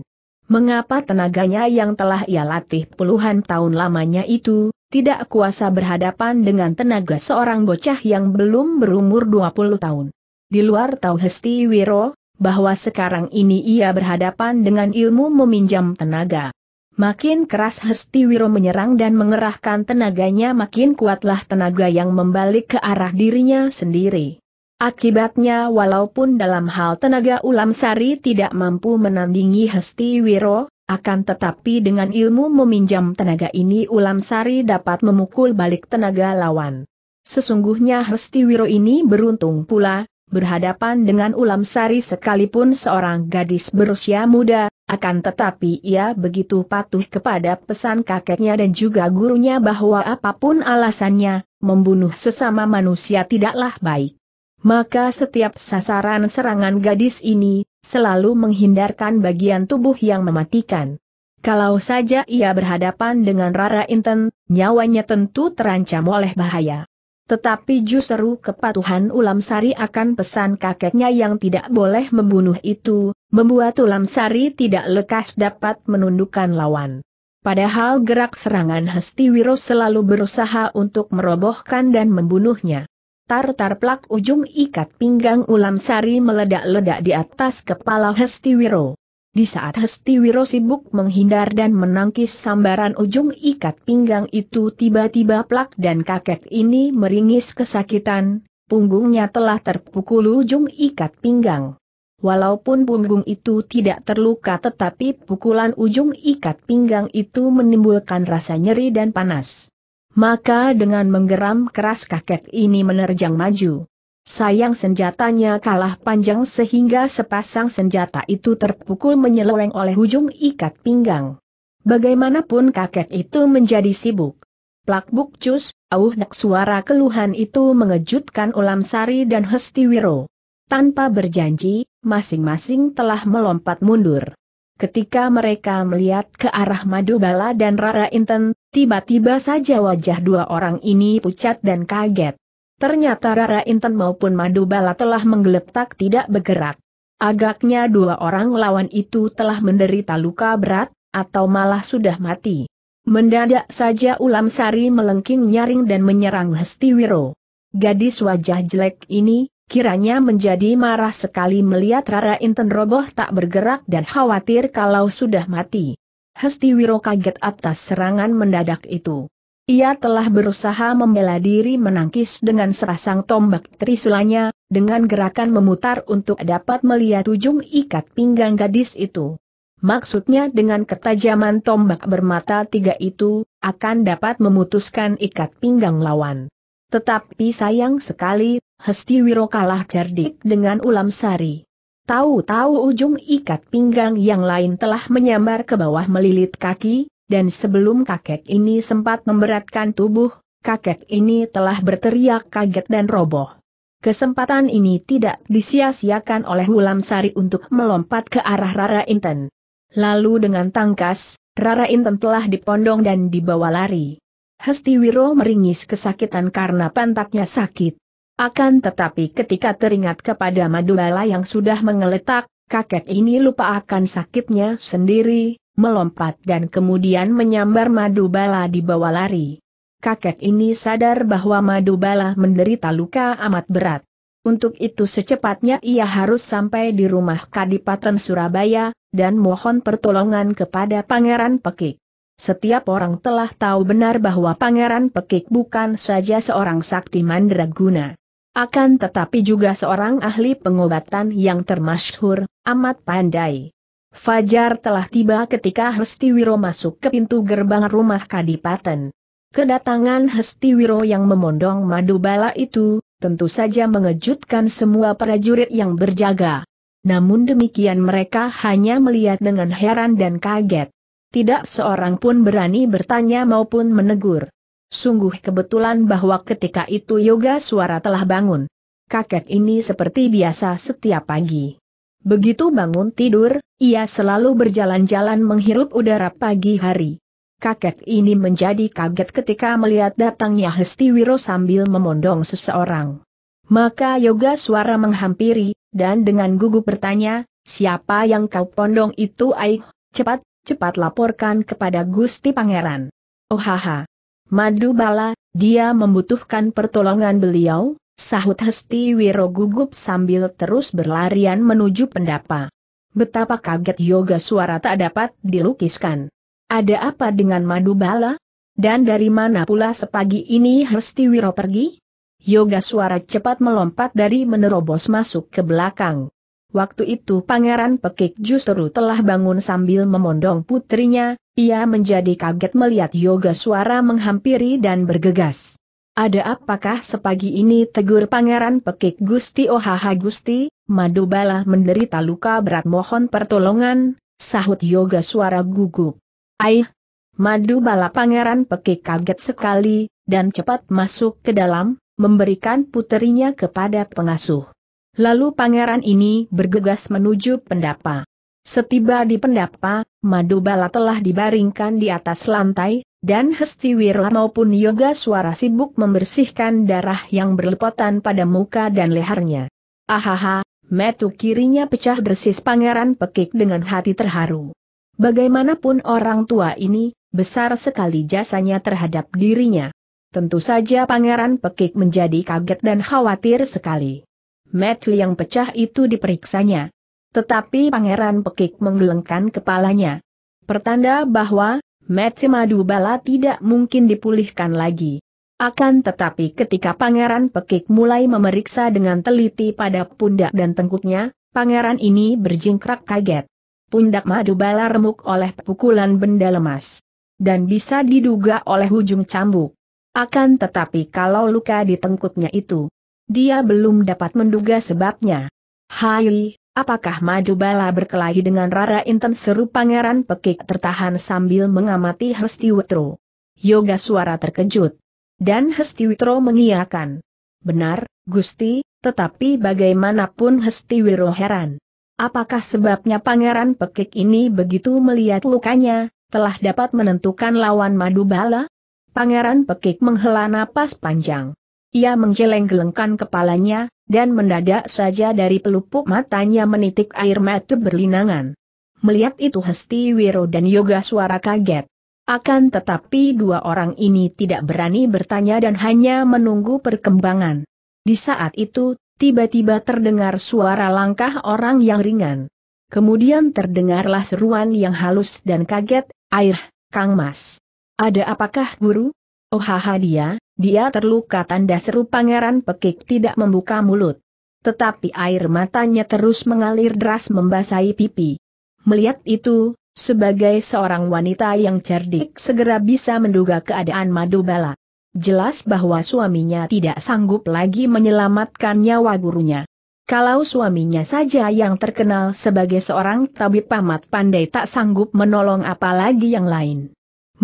A: Mengapa tenaganya yang telah ia latih puluhan tahun lamanya itu, tidak kuasa berhadapan dengan tenaga seorang bocah yang belum berumur 20 tahun. Di luar tahu Hesti Wiro, bahwa sekarang ini ia berhadapan dengan ilmu meminjam tenaga. Makin keras Hesti Wiro menyerang dan mengerahkan tenaganya makin kuatlah tenaga yang membalik ke arah dirinya sendiri. Akibatnya walaupun dalam hal tenaga ulam sari tidak mampu menandingi Hesti Wiro, akan tetapi dengan ilmu meminjam tenaga ini ulam sari dapat memukul balik tenaga lawan. Sesungguhnya Hesti Wiro ini beruntung pula, berhadapan dengan ulam sari sekalipun seorang gadis berusia muda, akan tetapi ia begitu patuh kepada pesan kakeknya dan juga gurunya bahwa apapun alasannya, membunuh sesama manusia tidaklah baik. Maka setiap sasaran serangan gadis ini, selalu menghindarkan bagian tubuh yang mematikan. Kalau saja ia berhadapan dengan Rara Inten, nyawanya tentu terancam oleh bahaya. Tetapi justru kepatuhan Ulam Sari akan pesan kakeknya yang tidak boleh membunuh itu, membuat Ulam Sari tidak lekas dapat menundukkan lawan. Padahal gerak serangan Hestiwiro selalu berusaha untuk merobohkan dan membunuhnya. Tartar plak ujung ikat pinggang ulam sari meledak-ledak di atas kepala Hestiwiro. Di saat Hestiwiro sibuk menghindar dan menangkis sambaran ujung ikat pinggang itu tiba-tiba plak dan kakek ini meringis kesakitan, punggungnya telah terpukul ujung ikat pinggang. Walaupun punggung itu tidak terluka tetapi pukulan ujung ikat pinggang itu menimbulkan rasa nyeri dan panas. Maka dengan menggeram keras kakek ini menerjang maju. Sayang senjatanya kalah panjang sehingga sepasang senjata itu terpukul menyeleweng oleh ujung ikat pinggang. Bagaimanapun kakek itu menjadi sibuk. Plak buk cus, auh dak suara keluhan itu mengejutkan Ulam Sari dan Hestiwiro. Tanpa berjanji, masing-masing telah melompat mundur. Ketika mereka melihat ke arah Madubala dan Rara Inten, Tiba-tiba saja wajah dua orang ini pucat dan kaget. Ternyata Rara Inten maupun Madu Madubala telah menggeletak tidak bergerak. Agaknya dua orang lawan itu telah menderita luka berat, atau malah sudah mati. Mendadak saja Ulam Sari melengking nyaring dan menyerang Hestiwiro. Gadis wajah jelek ini, kiranya menjadi marah sekali melihat Rara Inten roboh tak bergerak dan khawatir kalau sudah mati. Hesti Wiro kaget atas serangan mendadak itu. Ia telah berusaha membela diri menangkis dengan serasang tombak trisulanya, dengan gerakan memutar untuk dapat melihat ujung ikat pinggang gadis itu. Maksudnya dengan ketajaman tombak bermata tiga itu, akan dapat memutuskan ikat pinggang lawan. Tetapi sayang sekali, Hesti Wiro kalah cerdik dengan ulam sari. Tahu-tahu ujung ikat pinggang yang lain telah menyambar ke bawah melilit kaki, dan sebelum kakek ini sempat memberatkan tubuh, kakek ini telah berteriak kaget dan roboh. Kesempatan ini tidak disia-siakan oleh Hulam Sari untuk melompat ke arah Rara Inten. Lalu dengan tangkas, Rara Inten telah dipondong dan dibawa lari. Hesti meringis kesakitan karena pantatnya sakit. Akan tetapi ketika teringat kepada Madubala yang sudah mengeletak, kakek ini lupa akan sakitnya sendiri, melompat dan kemudian menyambar Madubala di bawah lari. Kakek ini sadar bahwa Madubala menderita luka amat berat. Untuk itu secepatnya ia harus sampai di rumah Kadipaten Surabaya, dan mohon pertolongan kepada Pangeran Pekik. Setiap orang telah tahu benar bahwa Pangeran Pekik bukan saja seorang sakti mandraguna. Akan tetapi juga seorang ahli pengobatan yang termasyhur, amat pandai. Fajar telah tiba ketika Hestiwiro masuk ke pintu gerbang rumah Kadipaten. Kedatangan Hestiwiro yang memondong madu bala itu, tentu saja mengejutkan semua prajurit yang berjaga. Namun demikian mereka hanya melihat dengan heran dan kaget. Tidak seorang pun berani bertanya maupun menegur. Sungguh kebetulan bahwa ketika itu Yoga Suara telah bangun. Kakek ini seperti biasa setiap pagi. Begitu bangun tidur, ia selalu berjalan-jalan menghirup udara pagi hari. Kakek ini menjadi kaget ketika melihat datangnya Hesti Wiro sambil memondong seseorang. Maka Yoga Suara menghampiri, dan dengan gugup bertanya, siapa yang kau pondong itu aik, cepat, cepat laporkan kepada Gusti Pangeran. Oh haha. Madu bala, dia membutuhkan pertolongan beliau, sahut Hesti Wiro gugup sambil terus berlarian menuju pendapa. Betapa kaget yoga suara tak dapat dilukiskan. Ada apa dengan madu bala? Dan dari mana pula sepagi ini Hesti Wiro pergi? Yoga suara cepat melompat dari menerobos masuk ke belakang. Waktu itu Pangeran Pekik justru telah bangun sambil memondong putrinya, ia menjadi kaget melihat Yoga Suara menghampiri dan bergegas. Ada apakah sepagi ini tegur Pangeran Pekik Gusti Ohaha Gusti, Madubala menderita luka berat mohon pertolongan, sahut Yoga Suara gugup. Aih! Madubala Pangeran Pekik kaget sekali, dan cepat masuk ke dalam, memberikan putrinya kepada pengasuh. Lalu pangeran ini bergegas menuju pendapa. Setiba di pendapa, madu bala telah dibaringkan di atas lantai, dan Hesti Wirla maupun Yoga Suara sibuk membersihkan darah yang berlepotan pada muka dan lehernya. Ahaha, metu kirinya pecah bersis pangeran pekik dengan hati terharu. Bagaimanapun orang tua ini, besar sekali jasanya terhadap dirinya. Tentu saja pangeran pekik menjadi kaget dan khawatir sekali metu yang pecah itu diperiksanya. Tetapi Pangeran Pekik menggelengkan kepalanya. Pertanda bahwa, metu madu bala tidak mungkin dipulihkan lagi. Akan tetapi ketika Pangeran Pekik mulai memeriksa dengan teliti pada pundak dan tengkuknya, Pangeran ini berjingkrak kaget. Pundak madu bala remuk oleh pukulan benda lemas. Dan bisa diduga oleh ujung cambuk. Akan tetapi kalau luka di tengkuknya itu dia belum dapat menduga sebabnya. Hai, apakah madu bala berkelahi dengan Rara Inten seru pangeran pekik tertahan sambil mengamati Hestiwetro. Yoga suara terkejut. Dan Hestiwetro mengiakan. Benar, Gusti, tetapi bagaimanapun Hestiwiro heran. Apakah sebabnya pangeran pekik ini begitu melihat lukanya, telah dapat menentukan lawan madu bala? Pangeran Pekik menghela napas panjang. Ia menggeleng-gelengkan kepalanya, dan mendadak saja dari pelupuk matanya menitik air mata berlinangan. Melihat itu Hesti Wiro dan Yoga Suara kaget. Akan tetapi dua orang ini tidak berani bertanya dan hanya menunggu perkembangan. Di saat itu, tiba-tiba terdengar suara langkah orang yang ringan. Kemudian terdengarlah seruan yang halus dan kaget, air, Kang Mas. Ada apakah guru? Oh haha dia, dia terluka tanda seru pangeran pekik tidak membuka mulut. Tetapi air matanya terus mengalir deras membasahi pipi. Melihat itu, sebagai seorang wanita yang cerdik segera bisa menduga keadaan Madubala. Jelas bahwa suaminya tidak sanggup lagi menyelamatkan nyawa gurunya. Kalau suaminya saja yang terkenal sebagai seorang tabib pamat pandai tak sanggup menolong apalagi yang lain.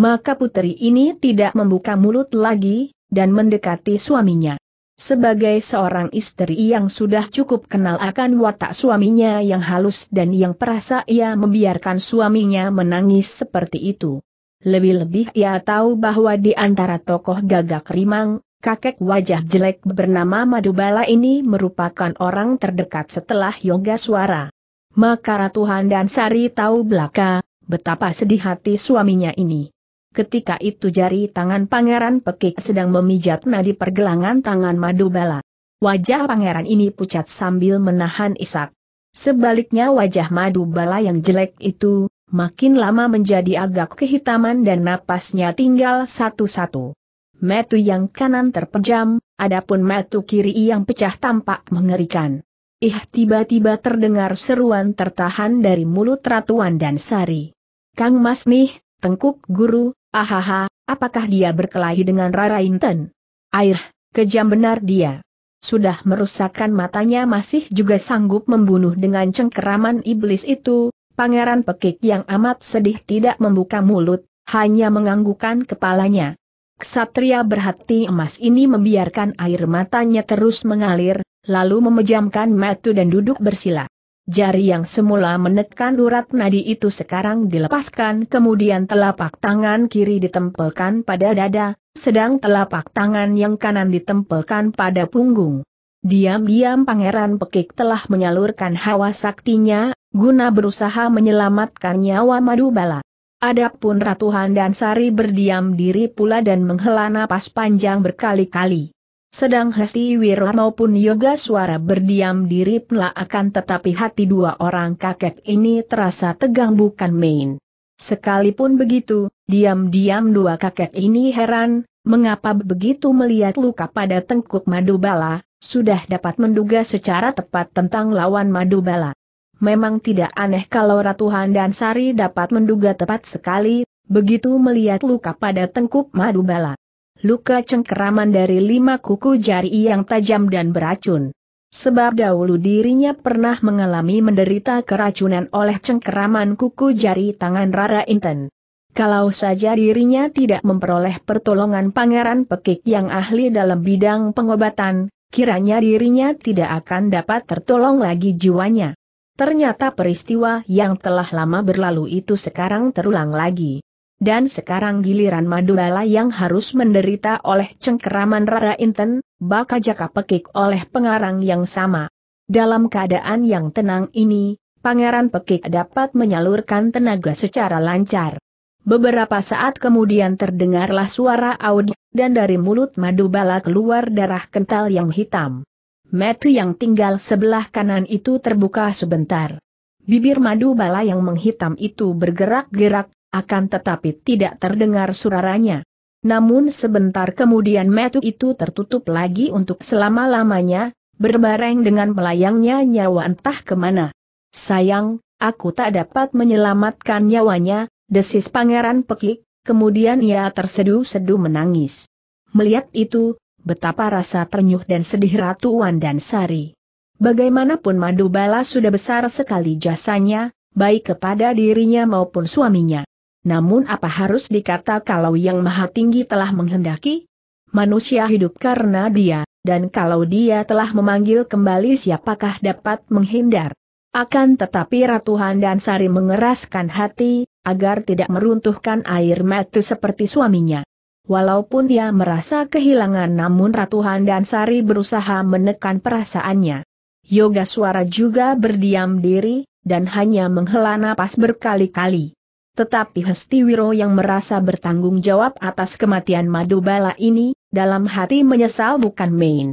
A: Maka putri ini tidak membuka mulut lagi, dan mendekati suaminya. Sebagai seorang istri yang sudah cukup kenal akan watak suaminya yang halus dan yang perasa ia membiarkan suaminya menangis seperti itu. Lebih-lebih ia tahu bahwa di antara tokoh gagak rimang, kakek wajah jelek bernama Madubala ini merupakan orang terdekat setelah Yoga Suara. Maka Ratu Sari tahu belaka, betapa sedih hati suaminya ini. Ketika itu jari tangan pangeran pekik sedang memijat nadi pergelangan tangan Madubala. Wajah pangeran ini pucat sambil menahan isak. Sebaliknya wajah Madubala yang jelek itu, makin lama menjadi agak kehitaman dan napasnya tinggal satu-satu. Metu yang kanan terpejam, adapun metu kiri yang pecah tampak mengerikan. Ih tiba-tiba terdengar seruan tertahan dari mulut Ratuan dan Sari. Kang Mas nih, tengkuk guru, Ahaha, apakah dia berkelahi dengan Rara Inten? Air, kejam benar dia. Sudah merusakkan matanya masih juga sanggup membunuh dengan cengkeraman iblis itu, pangeran pekik yang amat sedih tidak membuka mulut, hanya menganggukkan kepalanya. Ksatria berhati emas ini membiarkan air matanya terus mengalir, lalu memejamkan mata dan duduk bersila. Jari yang semula menekan urat nadi itu sekarang dilepaskan kemudian telapak tangan kiri ditempelkan pada dada, sedang telapak tangan yang kanan ditempelkan pada punggung. Diam-diam Pangeran Pekik telah menyalurkan hawa saktinya, guna berusaha menyelamatkan nyawa Madubala. Adapun Ratu Handansari berdiam diri pula dan menghela napas panjang berkali-kali. Sedang Hesti Wiro maupun Yoga Suara berdiam diri pula akan tetapi hati dua orang kakek ini terasa tegang bukan main. Sekalipun begitu, diam-diam dua kakek ini heran, mengapa begitu melihat luka pada tengkuk Madubala, sudah dapat menduga secara tepat tentang lawan Madubala. Memang tidak aneh kalau Ratu Handan Sari dapat menduga tepat sekali, begitu melihat luka pada tengkuk Madubala luka cengkeraman dari lima kuku jari yang tajam dan beracun. Sebab dahulu dirinya pernah mengalami menderita keracunan oleh cengkeraman kuku jari tangan Rara Inten. Kalau saja dirinya tidak memperoleh pertolongan pangeran pekik yang ahli dalam bidang pengobatan, kiranya dirinya tidak akan dapat tertolong lagi jiwanya. Ternyata peristiwa yang telah lama berlalu itu sekarang terulang lagi dan sekarang giliran Madubala yang harus menderita oleh cengkeraman Rara Inten, bakal jaka pekik oleh pengarang yang sama. Dalam keadaan yang tenang ini, Pangeran Pekik dapat menyalurkan tenaga secara lancar. Beberapa saat kemudian terdengarlah suara Audi, dan dari mulut Madubala keluar darah kental yang hitam. Metu yang tinggal sebelah kanan itu terbuka sebentar. Bibir Madubala yang menghitam itu bergerak-gerak, akan tetapi tidak terdengar suaranya. Namun sebentar kemudian metu itu tertutup lagi untuk selama-lamanya, berbareng dengan melayangnya nyawa entah kemana. Sayang, aku tak dapat menyelamatkan nyawanya, desis pangeran pekik, kemudian ia terseduh-seduh menangis. Melihat itu, betapa rasa ternyuh dan sedih Ratu Wan Dan Sari. Bagaimanapun Madu Bala sudah besar sekali jasanya, baik kepada dirinya maupun suaminya. Namun apa harus dikata kalau yang maha tinggi telah menghendaki? Manusia hidup karena dia, dan kalau dia telah memanggil kembali siapakah dapat menghindar? Akan tetapi Ratu Handan Sari mengeraskan hati, agar tidak meruntuhkan air mata seperti suaminya. Walaupun dia merasa kehilangan namun Ratu Handan Sari berusaha menekan perasaannya. Yoga suara juga berdiam diri, dan hanya menghela napas berkali-kali. Tetapi Hestiwiro yang merasa bertanggung jawab atas kematian Madubala ini, dalam hati menyesal bukan main.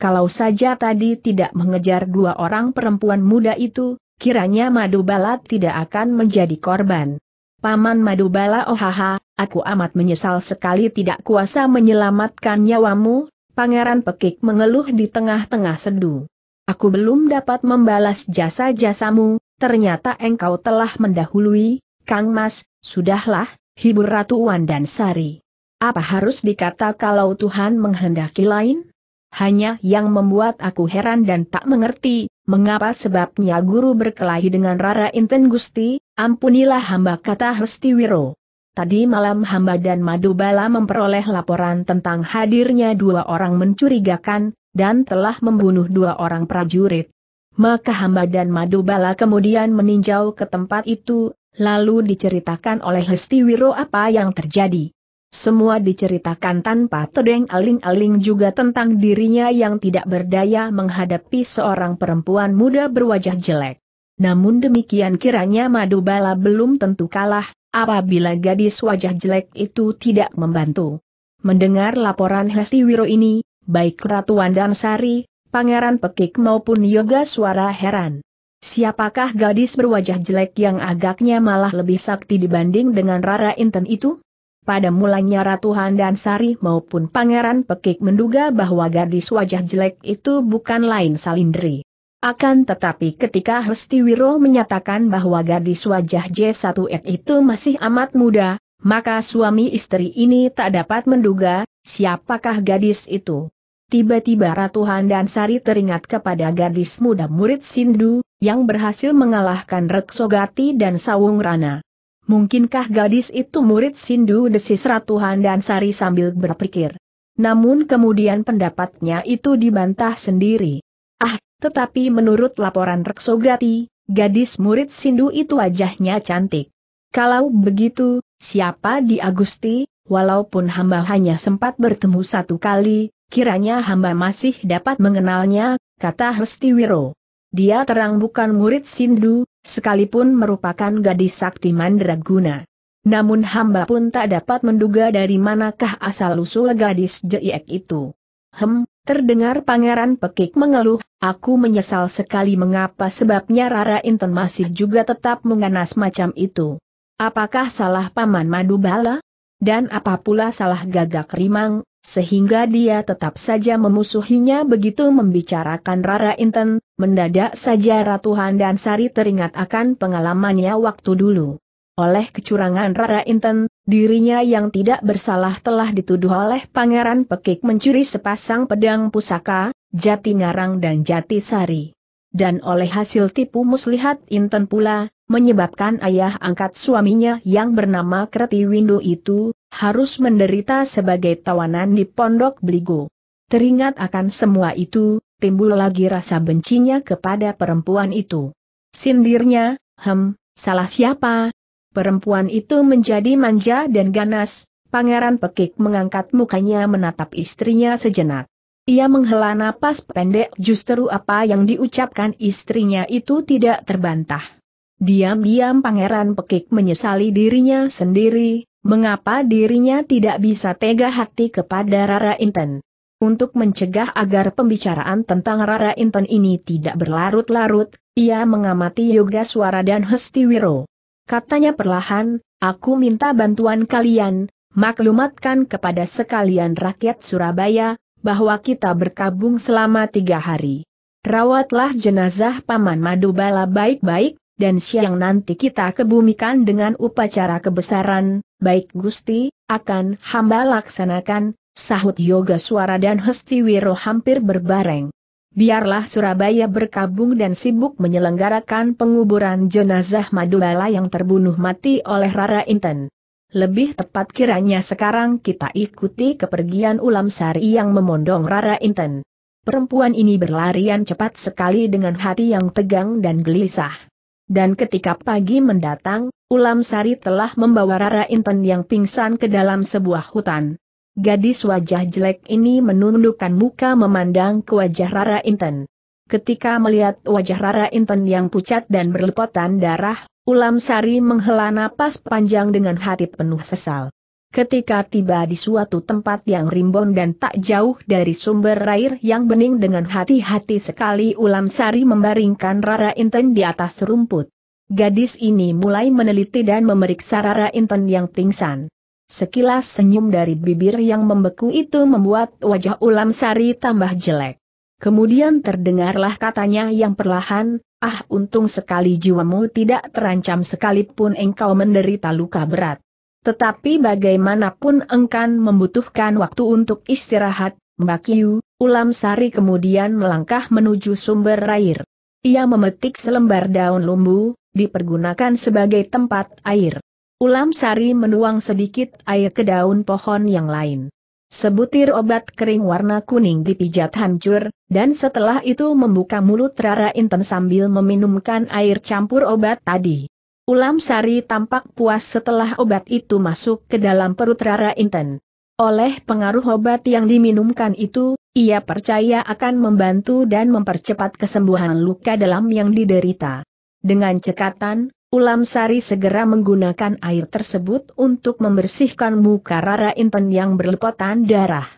A: Kalau saja tadi tidak mengejar dua orang perempuan muda itu, kiranya Madubala tidak akan menjadi korban. Paman Madubala ohaha, aku amat menyesal sekali tidak kuasa menyelamatkan nyawamu, Pangeran Pekik mengeluh di tengah-tengah sedu. Aku belum dapat membalas jasa-jasamu, ternyata engkau telah mendahului, Kang Mas, sudahlah, hibur Ratu Wan dan Sari. Apa harus dikata kalau Tuhan menghendaki lain? Hanya yang membuat aku heran dan tak mengerti, mengapa sebabnya guru berkelahi dengan Rara Inten Gusti, ampunilah hamba kata Wiro. Tadi malam hamba dan Madubala memperoleh laporan tentang hadirnya dua orang mencurigakan, dan telah membunuh dua orang prajurit. Maka hamba dan Madubala kemudian meninjau ke tempat itu, Lalu diceritakan oleh Hestiwiro apa yang terjadi. Semua diceritakan tanpa tedeng aling-aling juga tentang dirinya yang tidak berdaya menghadapi seorang perempuan muda berwajah jelek. Namun demikian kiranya Madubala belum tentu kalah, apabila gadis wajah jelek itu tidak membantu. Mendengar laporan Hestiwiro ini, baik Ratu Wandansari, Pangeran Pekik maupun Yoga Suara heran. Siapakah gadis berwajah jelek yang agaknya malah lebih sakti dibanding dengan Rara Inten itu? Pada mulanya Ratu Handan Sari maupun Pangeran Pekik menduga bahwa gadis wajah jelek itu bukan lain Salindri. Akan tetapi ketika Hestiwiro menyatakan bahwa gadis wajah j 1 e itu masih amat muda, maka suami istri ini tak dapat menduga, siapakah gadis itu. Tiba-tiba Ratu Handansari Sari teringat kepada gadis muda murid Sindu, yang berhasil mengalahkan Reksogati dan Sawung Rana. Mungkinkah gadis itu murid Sindu desis Ratu Handansari Sari sambil berpikir. Namun kemudian pendapatnya itu dibantah sendiri. Ah, tetapi menurut laporan Reksogati, gadis murid Sindu itu wajahnya cantik. Kalau begitu, siapa di Agusti, walaupun hamba hanya sempat bertemu satu kali, kiranya hamba masih dapat mengenalnya, kata Wiro. Dia terang bukan murid Sindu, sekalipun merupakan gadis sakti mandraguna. Namun hamba pun tak dapat menduga dari manakah asal-usul gadis jeiek itu. Hem, terdengar pangeran pekik mengeluh, aku menyesal sekali mengapa sebabnya Rara Inten masih juga tetap menganas macam itu. Apakah salah paman Madubala? Dan apa pula salah gagak rimang, sehingga dia tetap saja memusuhinya begitu membicarakan Rara Inten, mendadak saja Ratu Handan Sari teringat akan pengalamannya waktu dulu. Oleh kecurangan Rara Inten, dirinya yang tidak bersalah telah dituduh oleh Pangeran Pekik mencuri sepasang pedang pusaka, Jati Ngarang dan Jati Sari. Dan oleh hasil tipu muslihat Inten pula, menyebabkan ayah angkat suaminya yang bernama Kreti Windu itu, harus menderita sebagai tawanan di pondok beligo. Teringat akan semua itu, timbul lagi rasa bencinya kepada perempuan itu. Sindirnya, hem, salah siapa? Perempuan itu menjadi manja dan ganas, pangeran pekik mengangkat mukanya menatap istrinya sejenak. Ia menghela napas pendek justru apa yang diucapkan istrinya itu tidak terbantah. Diam-diam pangeran pekik menyesali dirinya sendiri, Mengapa dirinya tidak bisa tega hati kepada Rara Inten? Untuk mencegah agar pembicaraan tentang Rara Inten ini tidak berlarut-larut, ia mengamati Yoga Suara dan Hestiwiro. Katanya perlahan, aku minta bantuan kalian, maklumatkan kepada sekalian rakyat Surabaya, bahwa kita berkabung selama tiga hari. Rawatlah jenazah Paman Madubala baik-baik, dan siang nanti kita kebumikan dengan upacara kebesaran, baik Gusti, akan hamba laksanakan, sahut Yoga Suara dan Hestiwiro hampir berbareng. Biarlah Surabaya berkabung dan sibuk menyelenggarakan penguburan jenazah Madubala yang terbunuh mati oleh Rara Inten. Lebih tepat kiranya sekarang kita ikuti kepergian Ulam Sari yang memondong Rara Inten. Perempuan ini berlarian cepat sekali dengan hati yang tegang dan gelisah. Dan ketika pagi mendatang, Ulam Sari telah membawa Rara Inten yang pingsan ke dalam sebuah hutan. Gadis wajah jelek ini menundukkan muka memandang ke wajah Rara Inten. Ketika melihat wajah Rara Inten yang pucat dan berlepotan darah, Ulam Sari menghela napas panjang dengan hati penuh sesal. Ketika tiba di suatu tempat yang rimbun dan tak jauh dari sumber air yang bening dengan hati-hati sekali Ulam Sari membaringkan Rara Inten di atas rumput. Gadis ini mulai meneliti dan memeriksa Rara Inten yang pingsan. Sekilas senyum dari bibir yang membeku itu membuat wajah Ulam Sari tambah jelek. Kemudian terdengarlah katanya yang perlahan, ah untung sekali jiwamu tidak terancam sekalipun engkau menderita luka berat. Tetapi bagaimanapun engkan membutuhkan waktu untuk istirahat, Mbak Kiu, Ulam Sari kemudian melangkah menuju sumber air. Ia memetik selembar daun lumbu, dipergunakan sebagai tempat air. Ulam Sari menuang sedikit air ke daun pohon yang lain. Sebutir obat kering warna kuning dipijat hancur, dan setelah itu membuka mulut Rara Inten sambil meminumkan air campur obat tadi. Ulam Sari tampak puas setelah obat itu masuk ke dalam perut Rara Inten. Oleh pengaruh obat yang diminumkan itu, ia percaya akan membantu dan mempercepat kesembuhan luka dalam yang diderita. Dengan cekatan, Ulam Sari segera menggunakan air tersebut untuk membersihkan muka Rara Inten yang berlepotan darah.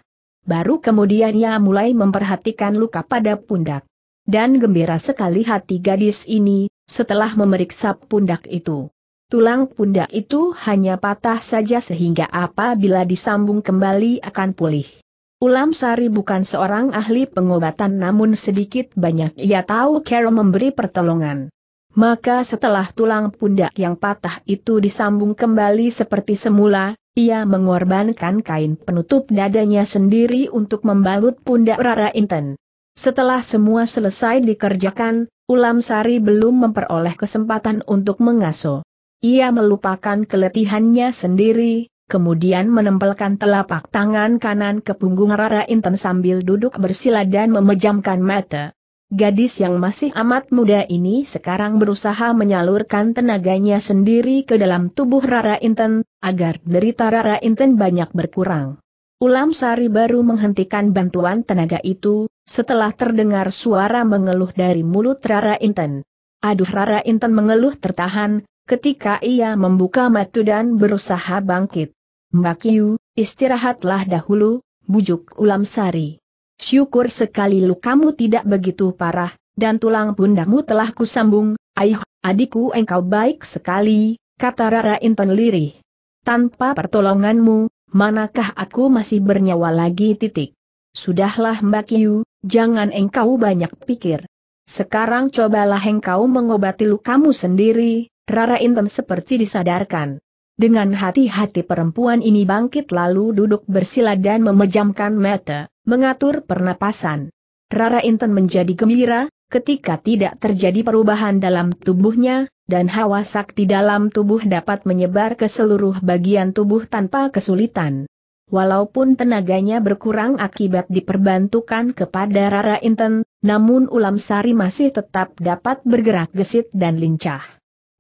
A: Baru kemudian ia mulai memperhatikan luka pada pundak. Dan gembira sekali hati gadis ini, setelah memeriksa pundak itu. Tulang pundak itu hanya patah saja sehingga apabila disambung kembali akan pulih. Ulam Sari bukan seorang ahli pengobatan namun sedikit banyak ia tahu Carol memberi pertolongan. Maka setelah tulang pundak yang patah itu disambung kembali seperti semula, ia mengorbankan kain penutup dadanya sendiri untuk membalut pundak Rara Inten. Setelah semua selesai dikerjakan, Ulam Sari belum memperoleh kesempatan untuk mengaso. Ia melupakan keletihannya sendiri, kemudian menempelkan telapak tangan kanan ke punggung Rara Inten sambil duduk bersila dan memejamkan mata. Gadis yang masih amat muda ini sekarang berusaha menyalurkan tenaganya sendiri ke dalam tubuh Rara Inten, agar derita Rara Inten banyak berkurang. Ulam Sari baru menghentikan bantuan tenaga itu, setelah terdengar suara mengeluh dari mulut Rara Inten. Aduh Rara Inten mengeluh tertahan, ketika ia membuka mata dan berusaha bangkit. Mbak Yu, istirahatlah dahulu, bujuk ulam sari. Syukur sekali lukamu tidak begitu parah, dan tulang pundakmu telah kusambung, ayah, adikku engkau baik sekali, kata Rara Inten lirih. Tanpa pertolonganmu, manakah aku masih bernyawa lagi titik. Sudahlah Mbak Yu, jangan engkau banyak pikir. Sekarang cobalah engkau mengobati lukamu sendiri, Rara Intem seperti disadarkan. Dengan hati-hati perempuan ini bangkit lalu duduk bersila dan memejamkan mata, mengatur pernapasan. Rara Inten menjadi gembira, ketika tidak terjadi perubahan dalam tubuhnya, dan hawa sakti dalam tubuh dapat menyebar ke seluruh bagian tubuh tanpa kesulitan. Walaupun tenaganya berkurang akibat diperbantukan kepada Rara Inten, namun Ulam Sari masih tetap dapat bergerak gesit dan lincah.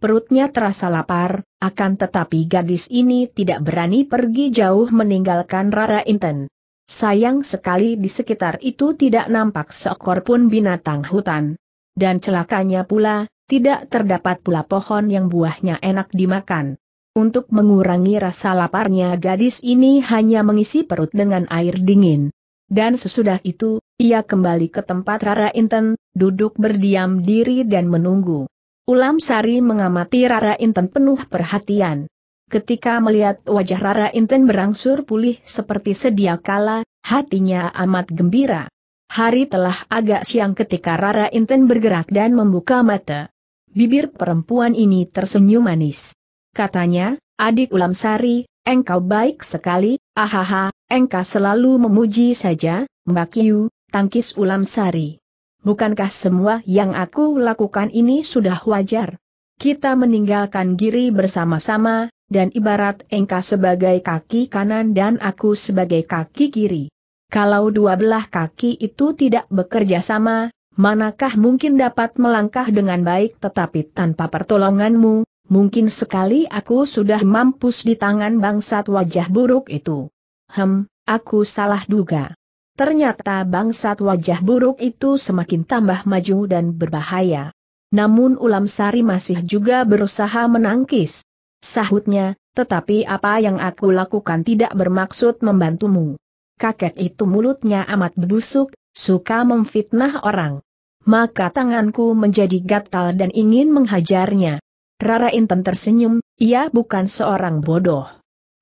A: Perutnya terasa lapar, akan tetapi gadis ini tidak berani pergi jauh meninggalkan Rara Inten. Sayang sekali di sekitar itu tidak nampak seekor pun binatang hutan. Dan celakanya pula, tidak terdapat pula pohon yang buahnya enak dimakan. Untuk mengurangi rasa laparnya gadis ini hanya mengisi perut dengan air dingin. Dan sesudah itu, ia kembali ke tempat Rara Inten, duduk berdiam diri dan menunggu. Ulam Sari mengamati Rara Inten penuh perhatian. Ketika melihat wajah Rara Inten berangsur pulih seperti sedia kala, hatinya amat gembira. Hari telah agak siang ketika Rara Inten bergerak dan membuka mata. Bibir perempuan ini tersenyum manis katanya, adik Ulam Sari, engkau baik sekali, ahaha, engkau selalu memuji saja, Mbak Yu, tangkis Ulam Sari. Bukankah semua yang aku lakukan ini sudah wajar? Kita meninggalkan giri bersama-sama, dan ibarat engkau sebagai kaki kanan dan aku sebagai kaki kiri. Kalau dua belah kaki itu tidak bekerja sama, manakah mungkin dapat melangkah dengan baik tetapi tanpa pertolonganmu, Mungkin sekali aku sudah mampus di tangan bangsat wajah buruk itu. Hem, aku salah duga. Ternyata bangsat wajah buruk itu semakin tambah maju dan berbahaya. Namun Ulam Sari masih juga berusaha menangkis. Sahutnya, tetapi apa yang aku lakukan tidak bermaksud membantumu. Kakek itu mulutnya amat busuk, suka memfitnah orang. Maka tanganku menjadi gatal dan ingin menghajarnya. Rara Inten tersenyum, ia bukan seorang bodoh.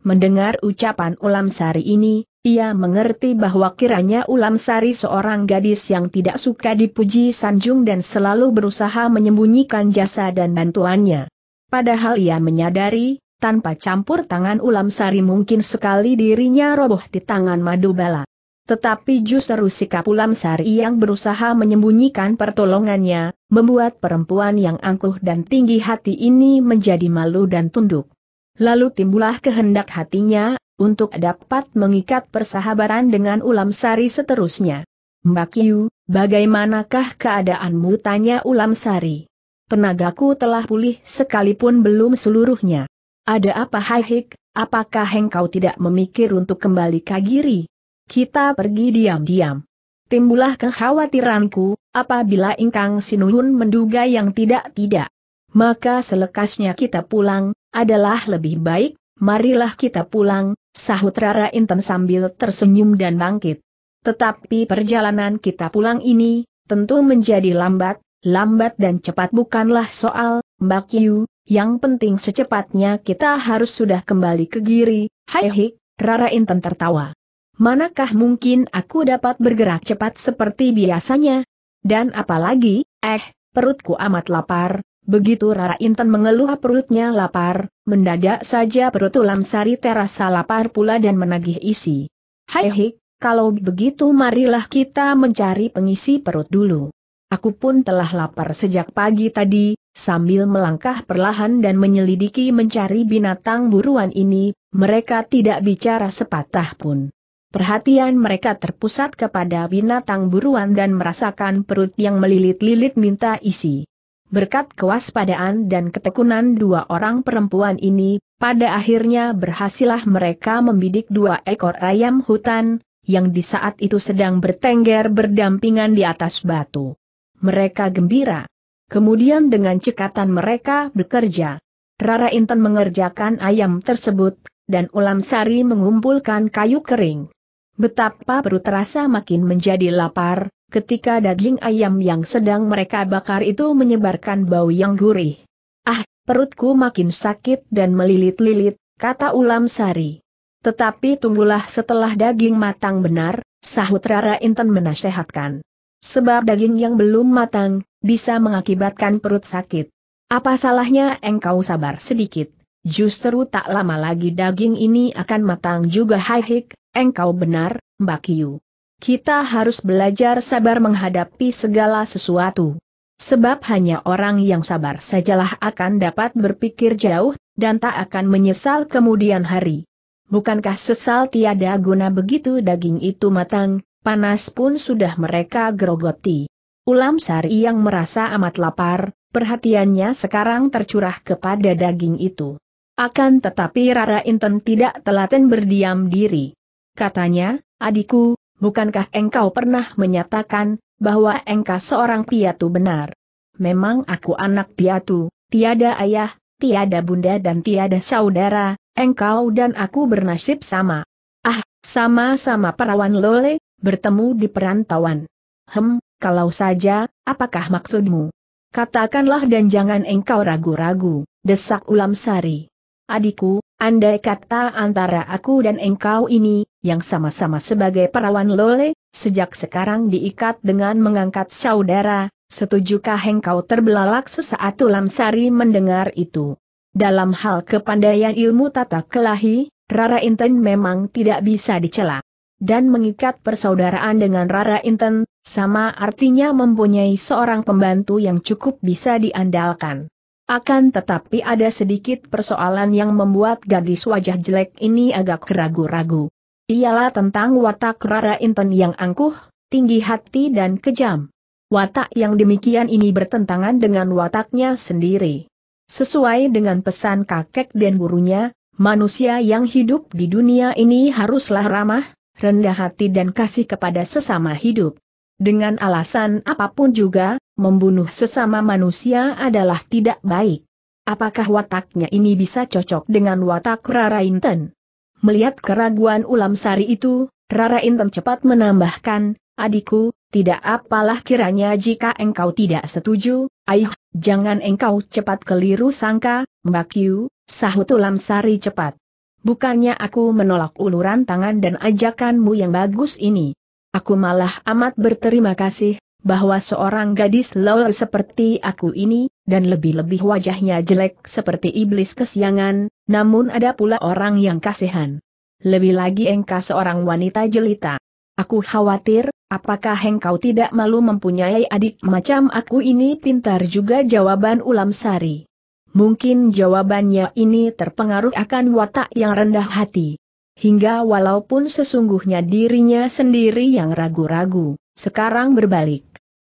A: Mendengar ucapan Ulam Sari ini, ia mengerti bahwa kiranya Ulam Sari seorang gadis yang tidak suka dipuji Sanjung dan selalu berusaha menyembunyikan jasa dan bantuannya. Padahal ia menyadari, tanpa campur tangan Ulam Sari mungkin sekali dirinya roboh di tangan Madubala. Tetapi justru sikap Ulam Sari yang berusaha menyembunyikan pertolongannya, membuat perempuan yang angkuh dan tinggi hati ini menjadi malu dan tunduk. Lalu timbullah kehendak hatinya, untuk dapat mengikat persahabatan dengan Ulam Sari seterusnya. Mbak Yu, bagaimanakah keadaanmu tanya Ulam Sari? Tenagaku telah pulih sekalipun belum seluruhnya. Ada apa Haihik, apakah engkau tidak memikir untuk kembali ke Giri? Kita pergi diam-diam. Timbulah kekhawatiranku, Apabila ingkang sinuhun menduga yang tidak-tidak, maka selekasnya kita pulang, adalah lebih baik, marilah kita pulang, sahut Rara Inten sambil tersenyum dan bangkit. Tetapi perjalanan kita pulang ini, tentu menjadi lambat, lambat dan cepat bukanlah soal, Mbak Yu, yang penting secepatnya kita harus sudah kembali ke Giri, hai hik, Rara Inten tertawa. Manakah mungkin aku dapat bergerak cepat seperti biasanya, dan apalagi, eh, perutku amat lapar, begitu Rara Intan mengeluh perutnya lapar, mendadak saja perut ulam sari terasa lapar pula dan menagih isi. Hai hik, kalau begitu marilah kita mencari pengisi perut dulu. Aku pun telah lapar sejak pagi tadi, sambil melangkah perlahan dan menyelidiki mencari binatang buruan ini, mereka tidak bicara sepatah pun. Perhatian mereka terpusat kepada binatang buruan dan merasakan perut yang melilit-lilit minta isi. Berkat kewaspadaan dan ketekunan dua orang perempuan ini, pada akhirnya berhasillah mereka membidik dua ekor ayam hutan, yang di saat itu sedang bertengger berdampingan di atas batu. Mereka gembira. Kemudian dengan cekatan mereka bekerja. Rara Intan mengerjakan ayam tersebut, dan Ulam Sari mengumpulkan kayu kering. Betapa perut terasa makin menjadi lapar, ketika daging ayam yang sedang mereka bakar itu menyebarkan bau yang gurih. Ah, perutku makin sakit dan melilit-lilit, kata Ulam Sari. Tetapi tunggulah setelah daging matang benar, sahut Rara Inten menasehatkan. Sebab daging yang belum matang, bisa mengakibatkan perut sakit. Apa salahnya engkau sabar sedikit? Justru tak lama lagi daging ini akan matang juga Haihik, Engkau benar, Mbak Kiyu. Kita harus belajar sabar menghadapi segala sesuatu. Sebab hanya orang yang sabar sajalah akan dapat berpikir jauh, dan tak akan menyesal kemudian hari. Bukankah sesal tiada guna begitu daging itu matang, panas pun sudah mereka gerogoti. Ulam Sari yang merasa amat lapar, perhatiannya sekarang tercurah kepada daging itu. Akan tetapi Rara Inten tidak telaten berdiam diri. Katanya, adikku, bukankah engkau pernah menyatakan bahwa engkau seorang piatu benar? Memang aku anak piatu, tiada ayah, tiada bunda dan tiada saudara, engkau dan aku bernasib sama. Ah, sama-sama perawan lole, bertemu di perantauan. Hem, kalau saja, apakah maksudmu? Katakanlah dan jangan engkau ragu-ragu, desak ulam sari. Adikku, Andai kata antara aku dan engkau ini, yang sama-sama sebagai perawan lole, sejak sekarang diikat dengan mengangkat saudara, setujukah engkau terbelalak sesaat tulam sari mendengar itu? Dalam hal kepandaian ilmu tata kelahi, Rara Inten memang tidak bisa dicela. Dan mengikat persaudaraan dengan Rara Inten, sama artinya mempunyai seorang pembantu yang cukup bisa diandalkan. Akan tetapi ada sedikit persoalan yang membuat gadis wajah jelek ini agak ragu-ragu. Ialah tentang watak Rara Inten yang angkuh, tinggi hati dan kejam. Watak yang demikian ini bertentangan dengan wataknya sendiri. Sesuai dengan pesan kakek dan gurunya, manusia yang hidup di dunia ini haruslah ramah, rendah hati dan kasih kepada sesama hidup. Dengan alasan apapun juga, membunuh sesama manusia adalah tidak baik. Apakah wataknya ini bisa cocok dengan watak Rara Inten? Melihat keraguan ulam sari itu, Rara Inten cepat menambahkan, adikku, tidak apalah kiranya jika engkau tidak setuju, aih, jangan engkau cepat keliru sangka, Mbak Yu, sahut ulam sari cepat. Bukannya aku menolak uluran tangan dan ajakanmu yang bagus ini. Aku malah amat berterima kasih, bahwa seorang gadis lol seperti aku ini, dan lebih-lebih wajahnya jelek seperti iblis kesiangan, namun ada pula orang yang kasihan. Lebih lagi engkau seorang wanita jelita. Aku khawatir, apakah engkau tidak malu mempunyai adik macam aku ini pintar juga jawaban ulam sari. Mungkin jawabannya ini terpengaruh akan watak yang rendah hati hingga walaupun sesungguhnya dirinya sendiri yang ragu-ragu, sekarang berbalik.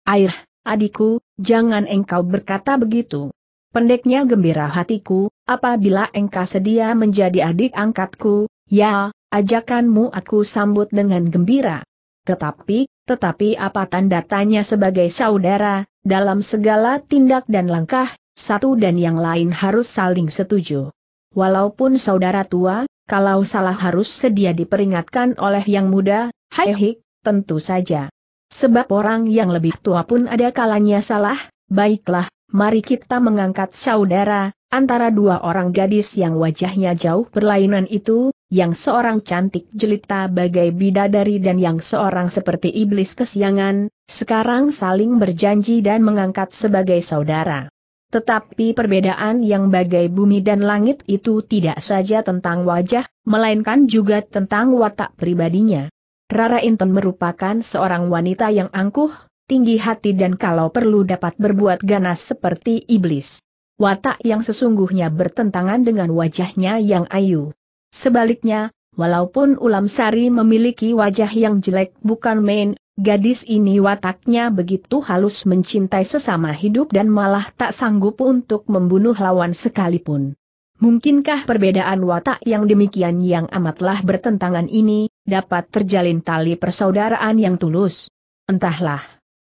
A: Air, adikku, jangan engkau berkata begitu. Pendeknya gembira hatiku, apabila engkau sedia menjadi adik angkatku, ya, ajakanmu aku sambut dengan gembira. Tetapi, tetapi apa tanda tanya sebagai saudara, dalam segala tindak dan langkah, satu dan yang lain harus saling setuju. Walaupun saudara tua, kalau salah harus sedia diperingatkan oleh yang muda, hai hik, tentu saja. Sebab orang yang lebih tua pun ada kalanya salah, baiklah, mari kita mengangkat saudara, antara dua orang gadis yang wajahnya jauh berlainan itu, yang seorang cantik jelita bagai bidadari dan yang seorang seperti iblis kesiangan, sekarang saling berjanji dan mengangkat sebagai saudara. Tetapi perbedaan yang bagai bumi dan langit itu tidak saja tentang wajah, melainkan juga tentang watak pribadinya. Rara Inton merupakan seorang wanita yang angkuh, tinggi hati dan kalau perlu dapat berbuat ganas seperti iblis. Watak yang sesungguhnya bertentangan dengan wajahnya yang ayu. Sebaliknya, Walaupun Ulam Sari memiliki wajah yang jelek bukan main, gadis ini wataknya begitu halus mencintai sesama hidup dan malah tak sanggup untuk membunuh lawan sekalipun. Mungkinkah perbedaan watak yang demikian yang amatlah bertentangan ini, dapat terjalin tali persaudaraan yang tulus? Entahlah.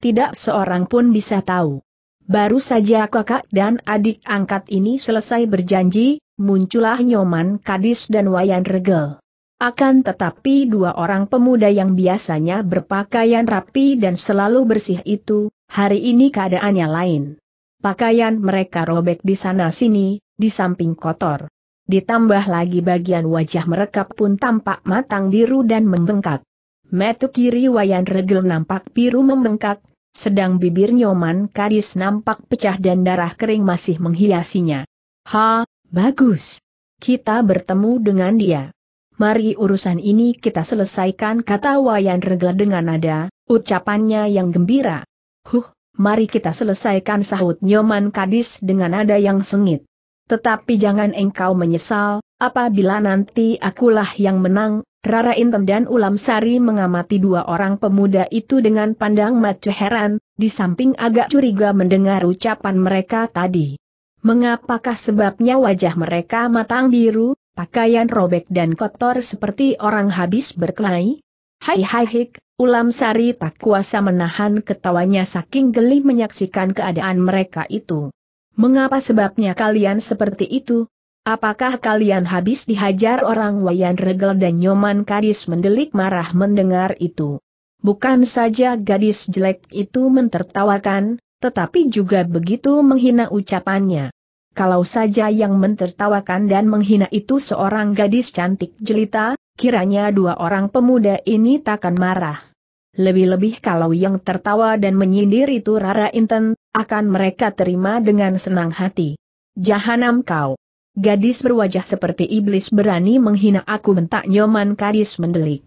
A: Tidak seorang pun bisa tahu. Baru saja kakak dan adik angkat ini selesai berjanji, muncullah Nyoman Kadis dan Wayan Regel. Akan tetapi dua orang pemuda yang biasanya berpakaian rapi dan selalu bersih itu, hari ini keadaannya lain. Pakaian mereka robek di sana-sini, di samping kotor. Ditambah lagi bagian wajah mereka pun tampak matang biru dan membengkak. Metu kiri Wayan Regel nampak biru membengkak, sedang bibir Nyoman Kadis nampak pecah dan darah kering masih menghiasinya. Ha, bagus. Kita bertemu dengan dia mari urusan ini kita selesaikan kata Wayan Regla dengan nada, ucapannya yang gembira. Huh, mari kita selesaikan sahut Nyoman Kadis dengan nada yang sengit. Tetapi jangan engkau menyesal, apabila nanti akulah yang menang, Rara Intem dan Ulam Sari mengamati dua orang pemuda itu dengan pandang mata heran, di samping agak curiga mendengar ucapan mereka tadi. Mengapakah sebabnya wajah mereka matang biru, pakaian robek dan kotor seperti orang habis berkelahi? Hai hai hik, ulam sari tak kuasa menahan ketawanya saking geli menyaksikan keadaan mereka itu. Mengapa sebabnya kalian seperti itu? Apakah kalian habis dihajar orang Wayan Regel dan Nyoman Kadis mendelik marah mendengar itu? Bukan saja gadis jelek itu mentertawakan, tetapi juga begitu menghina ucapannya kalau saja yang mentertawakan dan menghina itu seorang gadis cantik jelita, kiranya dua orang pemuda ini takkan marah. Lebih-lebih kalau yang tertawa dan menyindir itu Rara Inten, akan mereka terima dengan senang hati. Jahanam kau! Gadis berwajah seperti iblis berani menghina aku bentak Nyoman Kadis mendelik.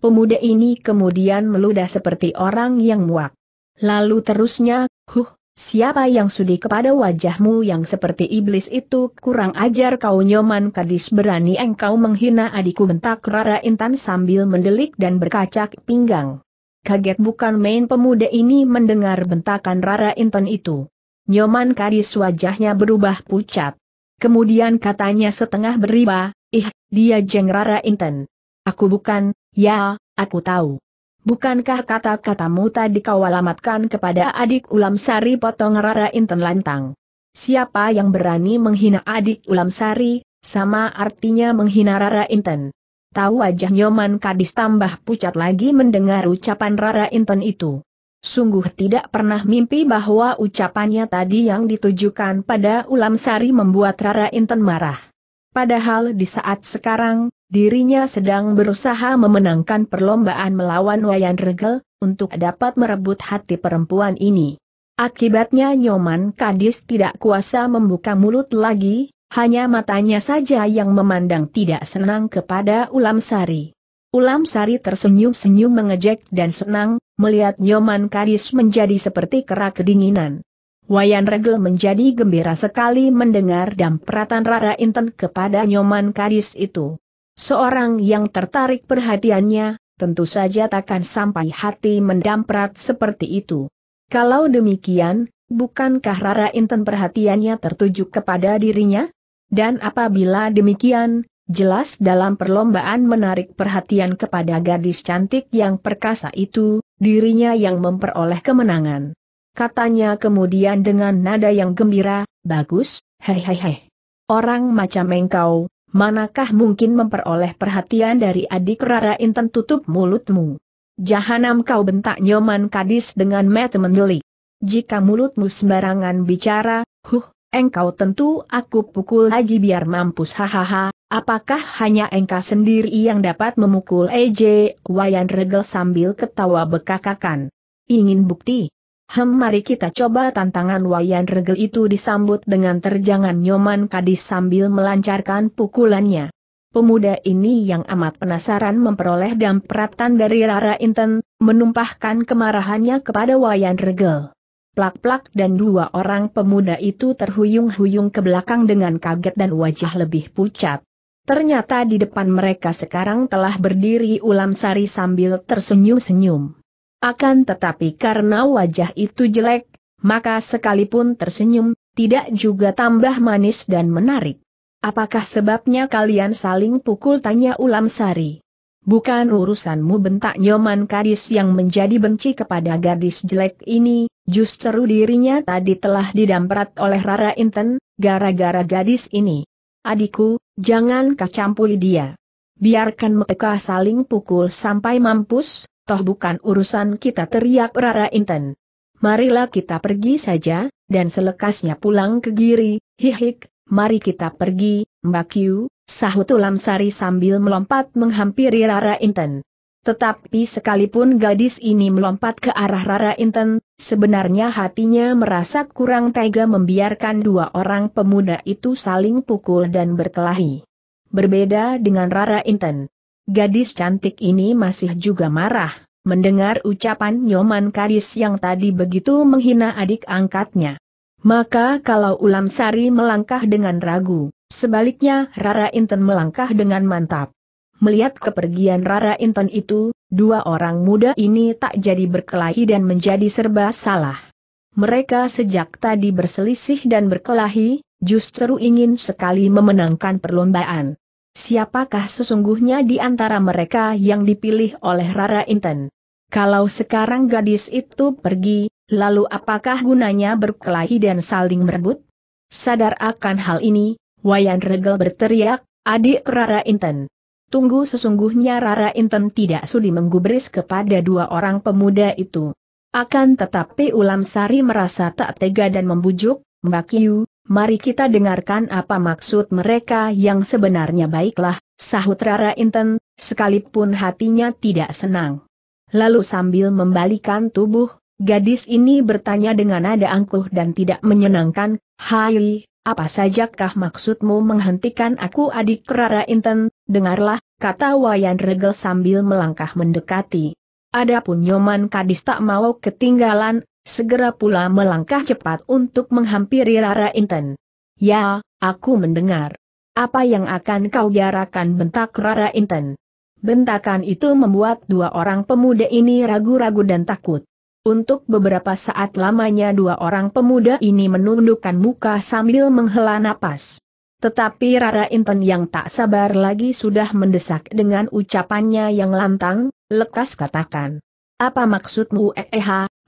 A: Pemuda ini kemudian meludah seperti orang yang muak. Lalu terusnya, huh, siapa yang sudi kepada wajahmu yang seperti iblis itu, kurang ajar kau nyoman kadis berani engkau menghina adikku bentak Rara Intan sambil mendelik dan berkacak pinggang. Kaget bukan main pemuda ini mendengar bentakan Rara Intan itu. Nyoman Kadis wajahnya berubah pucat. Kemudian katanya setengah beriba, ih, dia jeng Rara Intan. Aku bukan, ya, aku tahu. Bukankah kata-katamu tadi kau alamatkan kepada adik ulam sari potong rara inten lantang? Siapa yang berani menghina adik ulam sari, sama artinya menghina rara inten. Tahu wajah Nyoman Kadis tambah pucat lagi mendengar ucapan rara inten itu. Sungguh tidak pernah mimpi bahwa ucapannya tadi yang ditujukan pada ulam sari membuat rara inten marah. Padahal di saat sekarang, dirinya sedang berusaha memenangkan perlombaan melawan Wayan Regel, untuk dapat merebut hati perempuan ini. Akibatnya Nyoman Kadis tidak kuasa membuka mulut lagi, hanya matanya saja yang memandang tidak senang kepada Ulam Sari. Ulam Sari tersenyum-senyum mengejek dan senang, melihat Nyoman Kadis menjadi seperti kerak kedinginan. Wayan Regel menjadi gembira sekali mendengar dampratan Rara Inten kepada Nyoman Kadis itu. Seorang yang tertarik perhatiannya, tentu saja takkan sampai hati mendamprat seperti itu. Kalau demikian, bukankah Rara Inten perhatiannya tertuju kepada dirinya? Dan apabila demikian, jelas dalam perlombaan menarik perhatian kepada gadis cantik yang perkasa itu, dirinya yang memperoleh kemenangan. Katanya kemudian dengan nada yang gembira, bagus, hehehe. Orang macam engkau, manakah mungkin memperoleh perhatian dari adik Rara Inten tutup mulutmu. Jahanam kau bentak Nyoman Kadis dengan mata mendelik. Jika mulutmu sembarangan bicara, huh, engkau tentu aku pukul lagi biar mampus hahaha, apakah hanya engkau sendiri yang dapat memukul EJ, Wayan Regel sambil ketawa bekakakan. Ingin bukti? Hem mari kita coba tantangan wayan regel itu disambut dengan terjangan nyoman kadis sambil melancarkan pukulannya. Pemuda ini yang amat penasaran memperoleh dampratan dari Rara Inten, menumpahkan kemarahannya kepada wayan regel. Plak-plak dan dua orang pemuda itu terhuyung-huyung ke belakang dengan kaget dan wajah lebih pucat. Ternyata di depan mereka sekarang telah berdiri ulam sari sambil tersenyum-senyum. Akan tetapi karena wajah itu jelek, maka sekalipun tersenyum, tidak juga tambah manis dan menarik. Apakah sebabnya kalian saling pukul tanya ulam sari? Bukan urusanmu bentak Nyoman Kadis yang menjadi benci kepada gadis jelek ini, justru dirinya tadi telah didamprat oleh Rara Inten, gara-gara gadis ini. Adikku, jangan kacampuli dia. Biarkan mereka saling pukul sampai mampus, toh bukan urusan kita teriak Rara Inten. Marilah kita pergi saja, dan selekasnya pulang ke Giri, hihik, mari kita pergi, Mbak Q, sahut Ulam Sari sambil melompat menghampiri Rara Inten. Tetapi sekalipun gadis ini melompat ke arah Rara Inten, sebenarnya hatinya merasa kurang tega membiarkan dua orang pemuda itu saling pukul dan berkelahi. Berbeda dengan Rara Inten, Gadis cantik ini masih juga marah, mendengar ucapan Nyoman Kadis yang tadi begitu menghina adik angkatnya. Maka kalau Ulam Sari melangkah dengan ragu, sebaliknya Rara Inten melangkah dengan mantap. Melihat kepergian Rara Inten itu, dua orang muda ini tak jadi berkelahi dan menjadi serba salah. Mereka sejak tadi berselisih dan berkelahi, justru ingin sekali memenangkan perlombaan. Siapakah sesungguhnya di antara mereka yang dipilih oleh Rara Inten? Kalau sekarang gadis itu pergi, lalu apakah gunanya berkelahi dan saling merebut? Sadar akan hal ini, Wayan Regal berteriak, adik Rara Inten. Tunggu sesungguhnya Rara Inten tidak sudi menggubris kepada dua orang pemuda itu. Akan tetapi Ulam Sari merasa tak tega dan membujuk, Mbak Yu, mari kita dengarkan apa maksud mereka yang sebenarnya baiklah, sahut Rara Inten, sekalipun hatinya tidak senang. Lalu sambil membalikan tubuh, gadis ini bertanya dengan nada angkuh dan tidak menyenangkan, Hai, apa sajakah maksudmu menghentikan aku adik Rara Inten, dengarlah, kata Wayan Regel sambil melangkah mendekati. Adapun Nyoman Kadis tak mau ketinggalan, Segera pula melangkah cepat untuk menghampiri Rara Inten. Ya, aku mendengar. Apa yang akan kau biarakan bentak Rara Inten? Bentakan itu membuat dua orang pemuda ini ragu-ragu dan takut. Untuk beberapa saat lamanya dua orang pemuda ini menundukkan muka sambil menghela napas. Tetapi Rara Inten yang tak sabar lagi sudah mendesak dengan ucapannya yang lantang, lekas katakan. Apa maksudmu eh, eh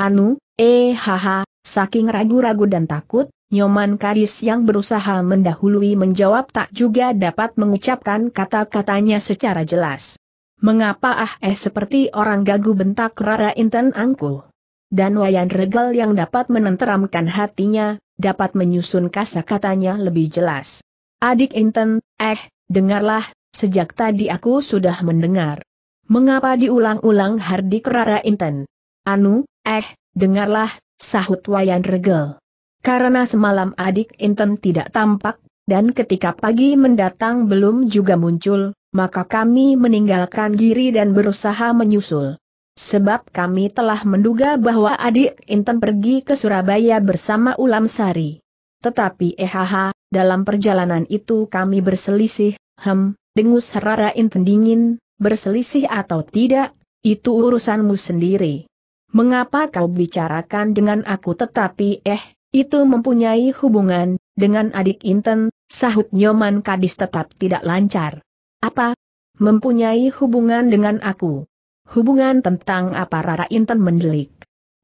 A: Anu, eh haha, saking ragu-ragu dan takut, Nyoman Karis yang berusaha mendahului menjawab tak juga dapat mengucapkan kata-katanya secara jelas. Mengapa ah eh seperti orang gagu bentak Rara Inten Angku? Dan Wayan Regal yang dapat menenteramkan hatinya, dapat menyusun kasa-katanya lebih jelas. Adik Inten, eh, dengarlah, sejak tadi aku sudah mendengar. Mengapa diulang-ulang Hardik Rara Inten? Anu, Eh, dengarlah, sahut Wayan Regel. Karena semalam adik Inten tidak tampak, dan ketika pagi mendatang belum juga muncul, maka kami meninggalkan giri dan berusaha menyusul. Sebab kami telah menduga bahwa adik Inten pergi ke Surabaya bersama Ulam Sari. Tetapi ehaha, dalam perjalanan itu kami berselisih, hem, dengus Rara Inten dingin, berselisih atau tidak, itu urusanmu sendiri. Mengapa kau bicarakan dengan aku tetapi eh, itu mempunyai hubungan, dengan adik Inten, sahut Nyoman Kadis tetap tidak lancar. Apa? Mempunyai hubungan dengan aku? Hubungan tentang apa Rara Inten mendelik?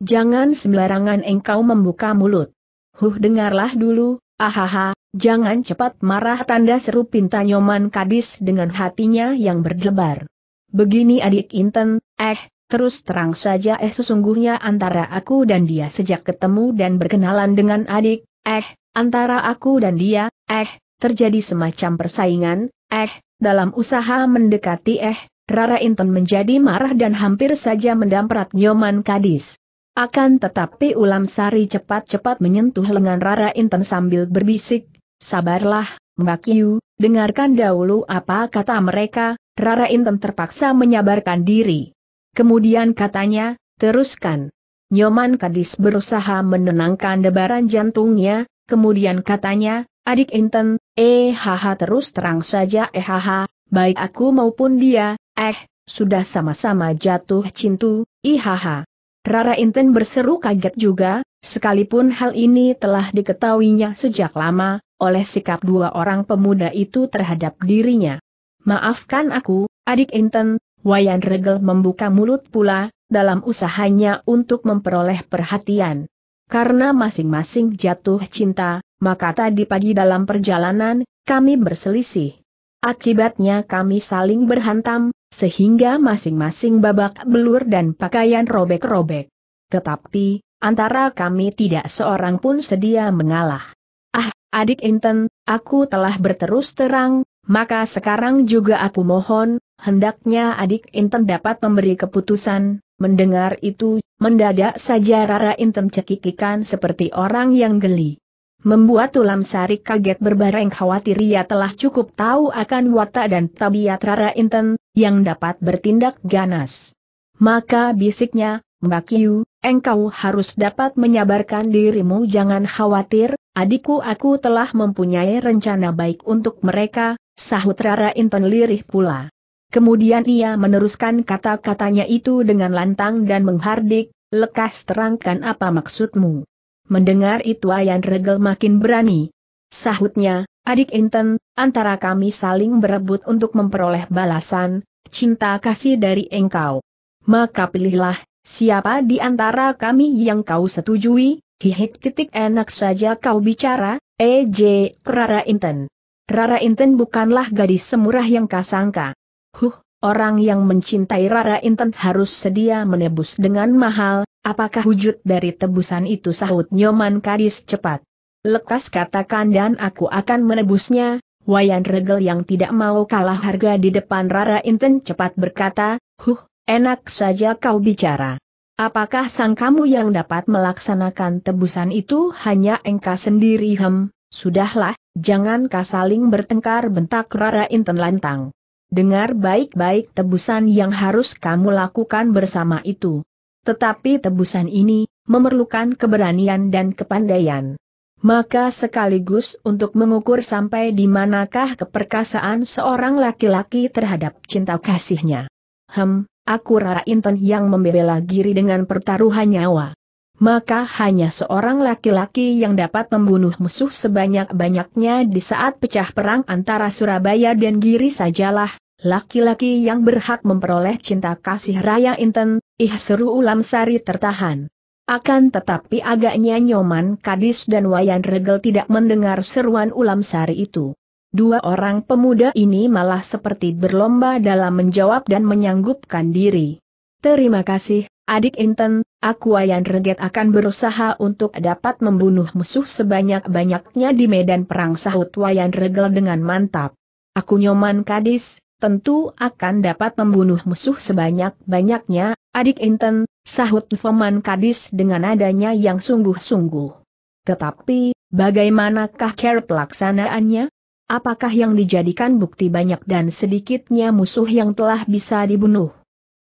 A: Jangan sembarangan engkau membuka mulut. Huh dengarlah dulu, ahaha, jangan cepat marah tanda seru pinta Nyoman Kadis dengan hatinya yang berdebar. Begini adik Inten, eh, Terus terang saja eh sesungguhnya antara aku dan dia sejak ketemu dan berkenalan dengan adik, eh, antara aku dan dia, eh, terjadi semacam persaingan, eh, dalam usaha mendekati eh, Rara Inton menjadi marah dan hampir saja mendamprat Nyoman Kadis. Akan tetapi Ulam Sari cepat-cepat menyentuh lengan Rara Inton sambil berbisik, sabarlah, Mbak Yu, dengarkan dahulu apa kata mereka, Rara Inton terpaksa menyabarkan diri. Kemudian katanya, teruskan. Nyoman Kadis berusaha menenangkan debaran jantungnya, kemudian katanya, adik Inten, eh haha terus terang saja eh haha, baik aku maupun dia, eh, sudah sama-sama jatuh cintu, ihaha. Rara Inten berseru kaget juga, sekalipun hal ini telah diketahuinya sejak lama, oleh sikap dua orang pemuda itu terhadap dirinya. Maafkan aku, adik Inten, Wayan Regel membuka mulut pula, dalam usahanya untuk memperoleh perhatian. Karena masing-masing jatuh cinta, maka tadi pagi dalam perjalanan, kami berselisih. Akibatnya kami saling berhantam, sehingga masing-masing babak belur dan pakaian robek-robek. Tetapi, antara kami tidak seorang pun sedia mengalah. Ah, adik Inten, aku telah berterus terang, maka sekarang juga aku mohon, hendaknya adik Inten dapat memberi keputusan, mendengar itu, mendadak saja Rara Inten cekikikan seperti orang yang geli. Membuat tulam sari kaget berbareng khawatir ia telah cukup tahu akan watak dan tabiat Rara Inten, yang dapat bertindak ganas. Maka bisiknya, Mbak Kiu, engkau harus dapat menyabarkan dirimu jangan khawatir, adikku aku telah mempunyai rencana baik untuk mereka, sahut Rara Inten lirih pula. Kemudian ia meneruskan kata-katanya itu dengan lantang dan menghardik, lekas terangkan apa maksudmu. Mendengar itu Ayan Regel makin berani. Sahutnya, adik Inten, antara kami saling berebut untuk memperoleh balasan, cinta kasih dari engkau. Maka pilihlah, siapa di antara kami yang kau setujui, hihik titik enak saja kau bicara, EJ, Rara Inten. Rara Inten bukanlah gadis semurah yang kasangka. Huh, orang yang mencintai Rara Inten harus sedia menebus dengan mahal, apakah wujud dari tebusan itu sahut Nyoman Kadis cepat. Lekas katakan dan aku akan menebusnya, Wayan Regel yang tidak mau kalah harga di depan Rara Inten cepat berkata, Huh, enak saja kau bicara. Apakah sang kamu yang dapat melaksanakan tebusan itu hanya engkau sendiri hem? Sudahlah, jangan kau saling bertengkar bentak Rara Inten lantang. Dengar baik-baik tebusan yang harus kamu lakukan bersama itu. Tetapi tebusan ini, memerlukan keberanian dan kepandaian. Maka sekaligus untuk mengukur sampai di manakah keperkasaan seorang laki-laki terhadap cinta kasihnya. Hem, aku Rara Inten yang membela giri dengan pertaruhan nyawa maka hanya seorang laki-laki yang dapat membunuh musuh sebanyak-banyaknya di saat pecah perang antara Surabaya dan Giri sajalah, laki-laki yang berhak memperoleh cinta kasih Raya Inten, ih seru ulam sari tertahan. Akan tetapi agaknya Nyoman Kadis dan Wayan Regel tidak mendengar seruan ulam sari itu. Dua orang pemuda ini malah seperti berlomba dalam menjawab dan menyanggupkan diri. Terima kasih, adik Inten, Aku Ayan Reget akan berusaha untuk dapat membunuh musuh sebanyak-banyaknya di medan perang sahut Wayan Regel dengan mantap. Aku Nyoman Kadis, tentu akan dapat membunuh musuh sebanyak-banyaknya, adik Inten, sahut Foman Kadis dengan adanya yang sungguh-sungguh. Tetapi, bagaimanakah care pelaksanaannya? Apakah yang dijadikan bukti banyak dan sedikitnya musuh yang telah bisa dibunuh?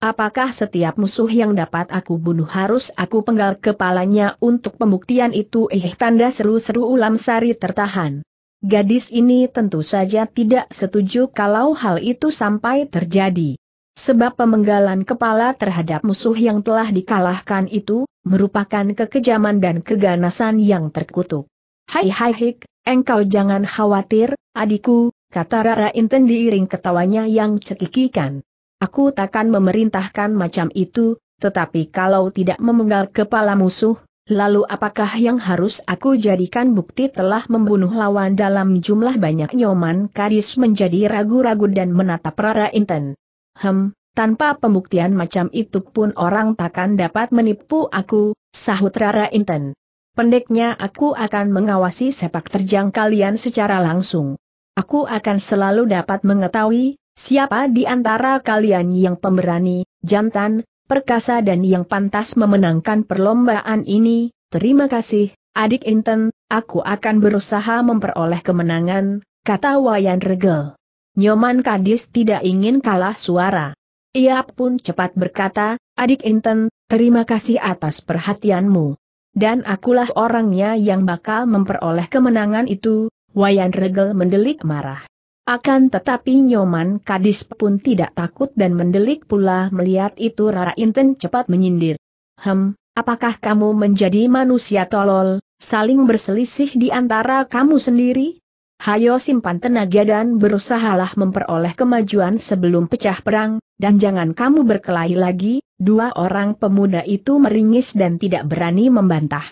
A: Apakah setiap musuh yang dapat aku bunuh harus aku penggal kepalanya untuk pembuktian itu? Eh tanda seru-seru ulam sari tertahan. Gadis ini tentu saja tidak setuju kalau hal itu sampai terjadi. Sebab pemenggalan kepala terhadap musuh yang telah dikalahkan itu, merupakan kekejaman dan keganasan yang terkutuk. Hai hai hik, engkau jangan khawatir, adikku, kata Rara Inten diiring ketawanya yang cekikikan. Aku takkan memerintahkan macam itu, tetapi kalau tidak memenggal kepala musuh, lalu apakah yang harus aku jadikan bukti telah membunuh lawan dalam jumlah banyak nyoman kadis menjadi ragu-ragu dan menatap Rara Inten. Hem, tanpa pembuktian macam itu pun orang takkan dapat menipu aku, sahut Rara Inten. Pendeknya aku akan mengawasi sepak terjang kalian secara langsung. Aku akan selalu dapat mengetahui, Siapa di antara kalian yang pemberani, jantan, perkasa dan yang pantas memenangkan perlombaan ini, terima kasih, adik Inten, aku akan berusaha memperoleh kemenangan, kata Wayan Regel. Nyoman Kadis tidak ingin kalah suara. Ia pun cepat berkata, adik Inten, terima kasih atas perhatianmu. Dan akulah orangnya yang bakal memperoleh kemenangan itu, Wayan Regel mendelik marah. Akan tetapi Nyoman Kadis pun tidak takut dan mendelik pula melihat itu Rara Inten cepat menyindir. Hem, apakah kamu menjadi manusia tolol, saling berselisih di antara kamu sendiri? Hayo simpan tenaga dan berusahalah memperoleh kemajuan sebelum pecah perang, dan jangan kamu berkelahi lagi, dua orang pemuda itu meringis dan tidak berani membantah.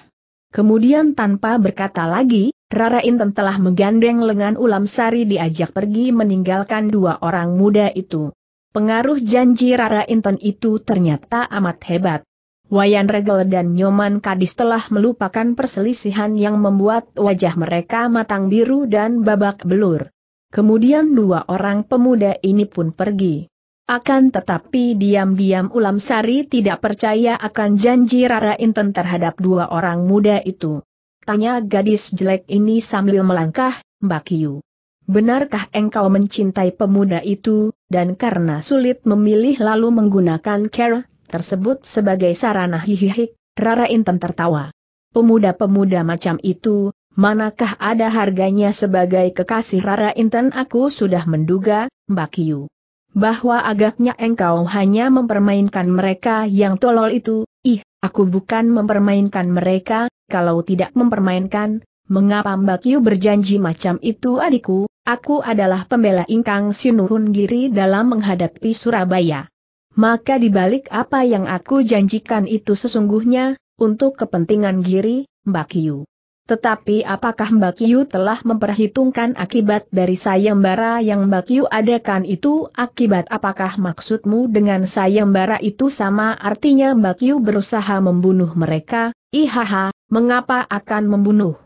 A: Kemudian tanpa berkata lagi, Rara Inten telah menggandeng lengan Ulam Sari diajak pergi meninggalkan dua orang muda itu. Pengaruh janji Rara Inten itu ternyata amat hebat. Wayan Regal dan Nyoman Kadis telah melupakan perselisihan yang membuat wajah mereka matang biru dan babak belur. Kemudian dua orang pemuda ini pun pergi. Akan tetapi diam-diam Ulam Sari tidak percaya akan janji Rara Inten terhadap dua orang muda itu. Tanya gadis jelek ini sambil melangkah, Mbak Yu. Benarkah engkau mencintai pemuda itu, dan karena sulit memilih lalu menggunakan care tersebut sebagai sarana hihihik, Rara Intan tertawa. Pemuda-pemuda macam itu, manakah ada harganya sebagai kekasih Rara Intan aku sudah menduga, Mbak Yu bahwa agaknya engkau hanya mempermainkan mereka yang tolol itu, ih, aku bukan mempermainkan mereka, kalau tidak mempermainkan, mengapa Mbak Yu berjanji macam itu adikku, aku adalah pembela ingkang sinuhun Giri dalam menghadapi Surabaya. Maka dibalik apa yang aku janjikan itu sesungguhnya, untuk kepentingan Giri, Mbak Yu. Tetapi apakah Mbak Yu telah memperhitungkan akibat dari sayembara yang Mbak Yu adakan itu? Akibat apakah maksudmu dengan sayembara itu sama artinya Mbak Yu berusaha membunuh mereka? Ihaha, mengapa akan membunuh?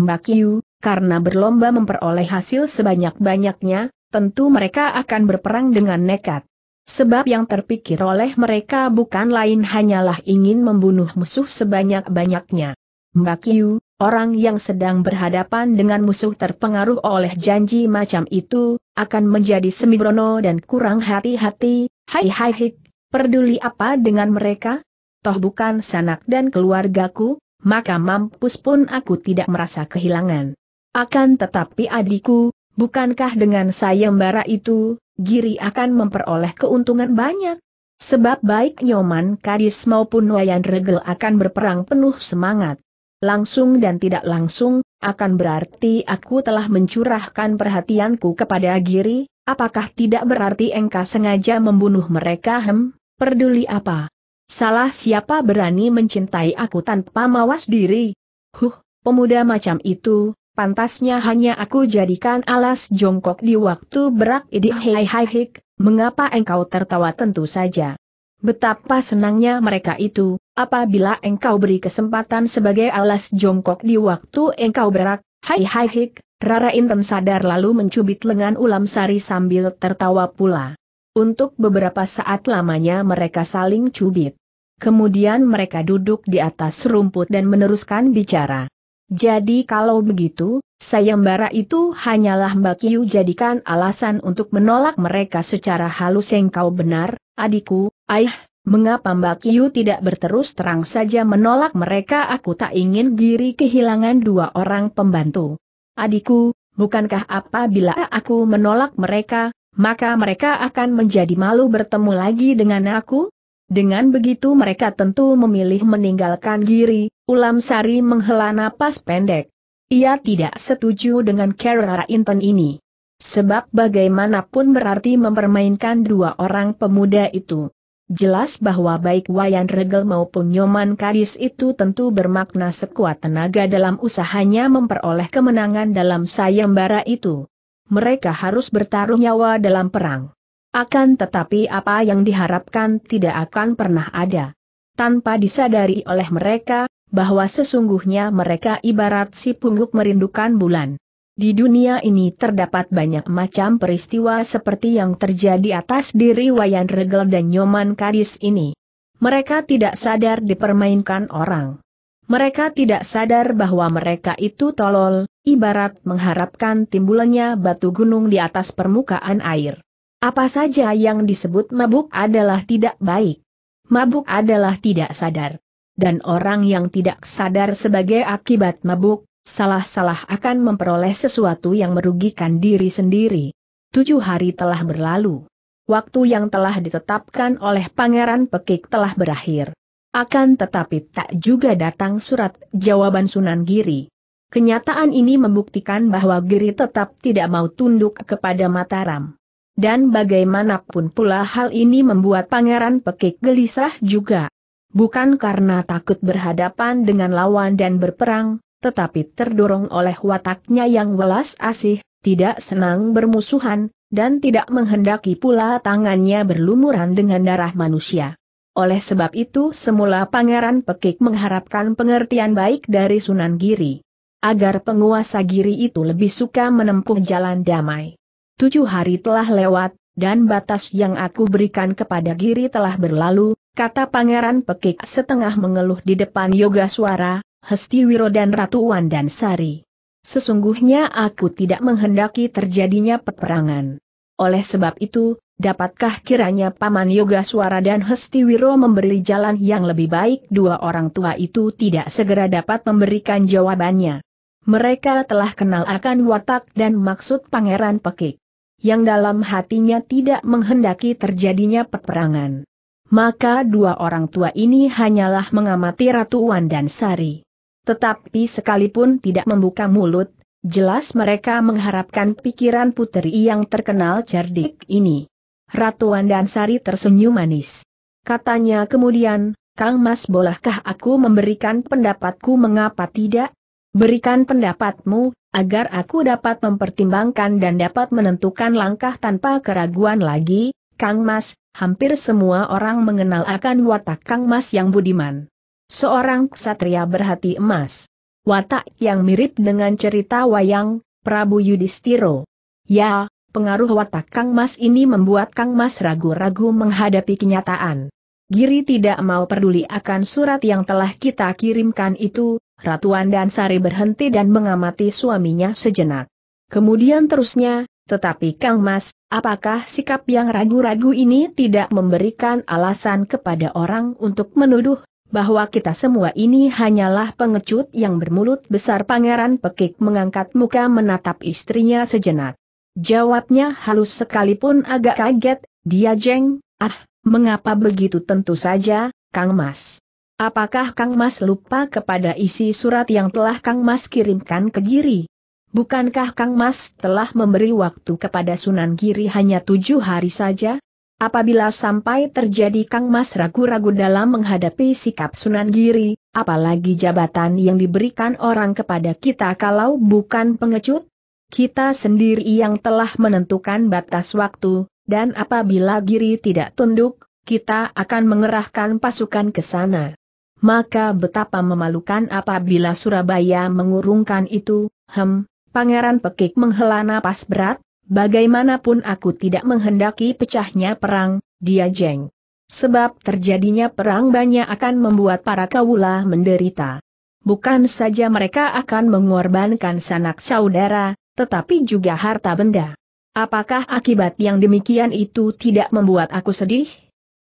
A: Mbak Yu, karena berlomba memperoleh hasil sebanyak-banyaknya, tentu mereka akan berperang dengan nekat. Sebab yang terpikir oleh mereka bukan lain hanyalah ingin membunuh musuh sebanyak-banyaknya. Mbak Yu, Orang yang sedang berhadapan dengan musuh terpengaruh oleh janji macam itu, akan menjadi semibrono dan kurang hati-hati, hai hai hik, peduli apa dengan mereka? Toh bukan sanak dan keluargaku, maka mampus pun aku tidak merasa kehilangan. Akan tetapi adikku, bukankah dengan sayembara itu, Giri akan memperoleh keuntungan banyak? Sebab baik Nyoman Kadis maupun Wayan Regel akan berperang penuh semangat langsung dan tidak langsung, akan berarti aku telah mencurahkan perhatianku kepada Giri, apakah tidak berarti engkau sengaja membunuh mereka hem, peduli apa? Salah siapa berani mencintai aku tanpa mawas diri? Huh, pemuda macam itu, pantasnya hanya aku jadikan alas jongkok di waktu berak idih hai hei hik, mengapa engkau tertawa tentu saja. Betapa senangnya mereka itu, apabila engkau beri kesempatan sebagai alas jongkok di waktu engkau berak, hai hai hik, Rara Inten sadar lalu mencubit lengan ulam sari sambil tertawa pula. Untuk beberapa saat lamanya mereka saling cubit. Kemudian mereka duduk di atas rumput dan meneruskan bicara. Jadi kalau begitu, sayembara itu hanyalah Mbak Kiu jadikan alasan untuk menolak mereka secara halus engkau benar, adikku, Aih, mengapa Mbak Kiyu tidak berterus terang saja menolak mereka aku tak ingin giri kehilangan dua orang pembantu. Adikku, bukankah apabila aku menolak mereka, maka mereka akan menjadi malu bertemu lagi dengan aku? Dengan begitu mereka tentu memilih meninggalkan Giri, Ulam Sari menghela napas pendek. Ia tidak setuju dengan Carrera Inten ini. Sebab bagaimanapun berarti mempermainkan dua orang pemuda itu jelas bahwa baik Wayan Regel maupun Nyoman Kadis itu tentu bermakna sekuat tenaga dalam usahanya memperoleh kemenangan dalam sayembara itu. Mereka harus bertaruh nyawa dalam perang. Akan tetapi apa yang diharapkan tidak akan pernah ada. Tanpa disadari oleh mereka, bahwa sesungguhnya mereka ibarat si pungguk merindukan bulan. Di dunia ini terdapat banyak macam peristiwa seperti yang terjadi atas diri Wayan Regel dan Nyoman Kadis ini. Mereka tidak sadar dipermainkan orang. Mereka tidak sadar bahwa mereka itu tolol, ibarat mengharapkan timbulannya batu gunung di atas permukaan air. Apa saja yang disebut mabuk adalah tidak baik. Mabuk adalah tidak sadar. Dan orang yang tidak sadar sebagai akibat mabuk, salah-salah akan memperoleh sesuatu yang merugikan diri sendiri. Tujuh hari telah berlalu. Waktu yang telah ditetapkan oleh Pangeran Pekik telah berakhir. Akan tetapi tak juga datang surat jawaban Sunan Giri. Kenyataan ini membuktikan bahwa Giri tetap tidak mau tunduk kepada Mataram. Dan bagaimanapun pula hal ini membuat Pangeran Pekik gelisah juga. Bukan karena takut berhadapan dengan lawan dan berperang, tetapi terdorong oleh wataknya yang welas asih, tidak senang bermusuhan, dan tidak menghendaki pula tangannya berlumuran dengan darah manusia. Oleh sebab itu semula Pangeran Pekik mengharapkan pengertian baik dari Sunan Giri. Agar penguasa Giri itu lebih suka menempuh jalan damai. Tujuh hari telah lewat, dan batas yang aku berikan kepada Giri telah berlalu, kata Pangeran Pekik setengah mengeluh di depan Yoga Suara, Hesti Wiro dan Ratu Wandan Sari. Sesungguhnya aku tidak menghendaki terjadinya peperangan. Oleh sebab itu, dapatkah kiranya Paman Yoga Suara dan Hesti Wiro memberi jalan yang lebih baik dua orang tua itu tidak segera dapat memberikan jawabannya. Mereka telah kenal akan watak dan maksud Pangeran Pekik, yang dalam hatinya tidak menghendaki terjadinya peperangan. Maka dua orang tua ini hanyalah mengamati Ratu Wan dan Sari. Tetapi sekalipun tidak membuka mulut, jelas mereka mengharapkan pikiran puteri yang terkenal cerdik ini. Ratu Wandansari tersenyum manis. Katanya kemudian, Kang Mas bolehkah aku memberikan pendapatku mengapa tidak? Berikan pendapatmu, agar aku dapat mempertimbangkan dan dapat menentukan langkah tanpa keraguan lagi, Kang Mas, hampir semua orang mengenal akan watak Kang Mas yang budiman seorang ksatria berhati emas. Watak yang mirip dengan cerita wayang, Prabu Yudhistiro. Ya, pengaruh watak Kang Mas ini membuat Kang Mas ragu-ragu menghadapi kenyataan. Giri tidak mau peduli akan surat yang telah kita kirimkan itu, Ratuan dan Sari berhenti dan mengamati suaminya sejenak. Kemudian terusnya, tetapi Kang Mas, apakah sikap yang ragu-ragu ini tidak memberikan alasan kepada orang untuk menuduh bahwa kita semua ini hanyalah pengecut yang bermulut besar pangeran pekik mengangkat muka menatap istrinya sejenak. Jawabnya halus sekalipun agak kaget, dia jeng, ah, mengapa begitu tentu saja, Kang Mas. Apakah Kang Mas lupa kepada isi surat yang telah Kang Mas kirimkan ke Giri? Bukankah Kang Mas telah memberi waktu kepada Sunan Giri hanya tujuh hari saja? Apabila sampai terjadi Kang Mas ragu-ragu dalam menghadapi sikap Sunan Giri, apalagi jabatan yang diberikan orang kepada kita kalau bukan pengecut? Kita sendiri yang telah menentukan batas waktu, dan apabila Giri tidak tunduk, kita akan mengerahkan pasukan ke sana. Maka betapa memalukan apabila Surabaya mengurungkan itu, hem, Pangeran Pekik menghela napas berat, Bagaimanapun aku tidak menghendaki pecahnya perang, dia jeng. Sebab terjadinya perang banyak akan membuat para kaula menderita. Bukan saja mereka akan mengorbankan sanak saudara, tetapi juga harta benda. Apakah akibat yang demikian itu tidak membuat aku sedih?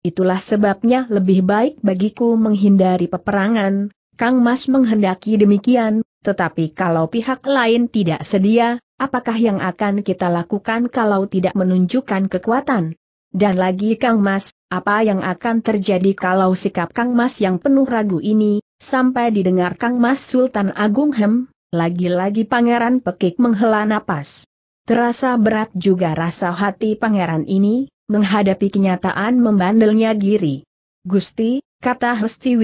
A: Itulah sebabnya lebih baik bagiku menghindari peperangan, Kang Mas menghendaki demikian, tetapi kalau pihak lain tidak sedia, apakah yang akan kita lakukan kalau tidak menunjukkan kekuatan? Dan lagi Kang Mas, apa yang akan terjadi kalau sikap Kang Mas yang penuh ragu ini, sampai didengar Kang Mas Sultan Agung Hem, lagi-lagi Pangeran Pekik menghela napas. Terasa berat juga rasa hati Pangeran ini, menghadapi kenyataan membandelnya Giri. Gusti, kata Hesti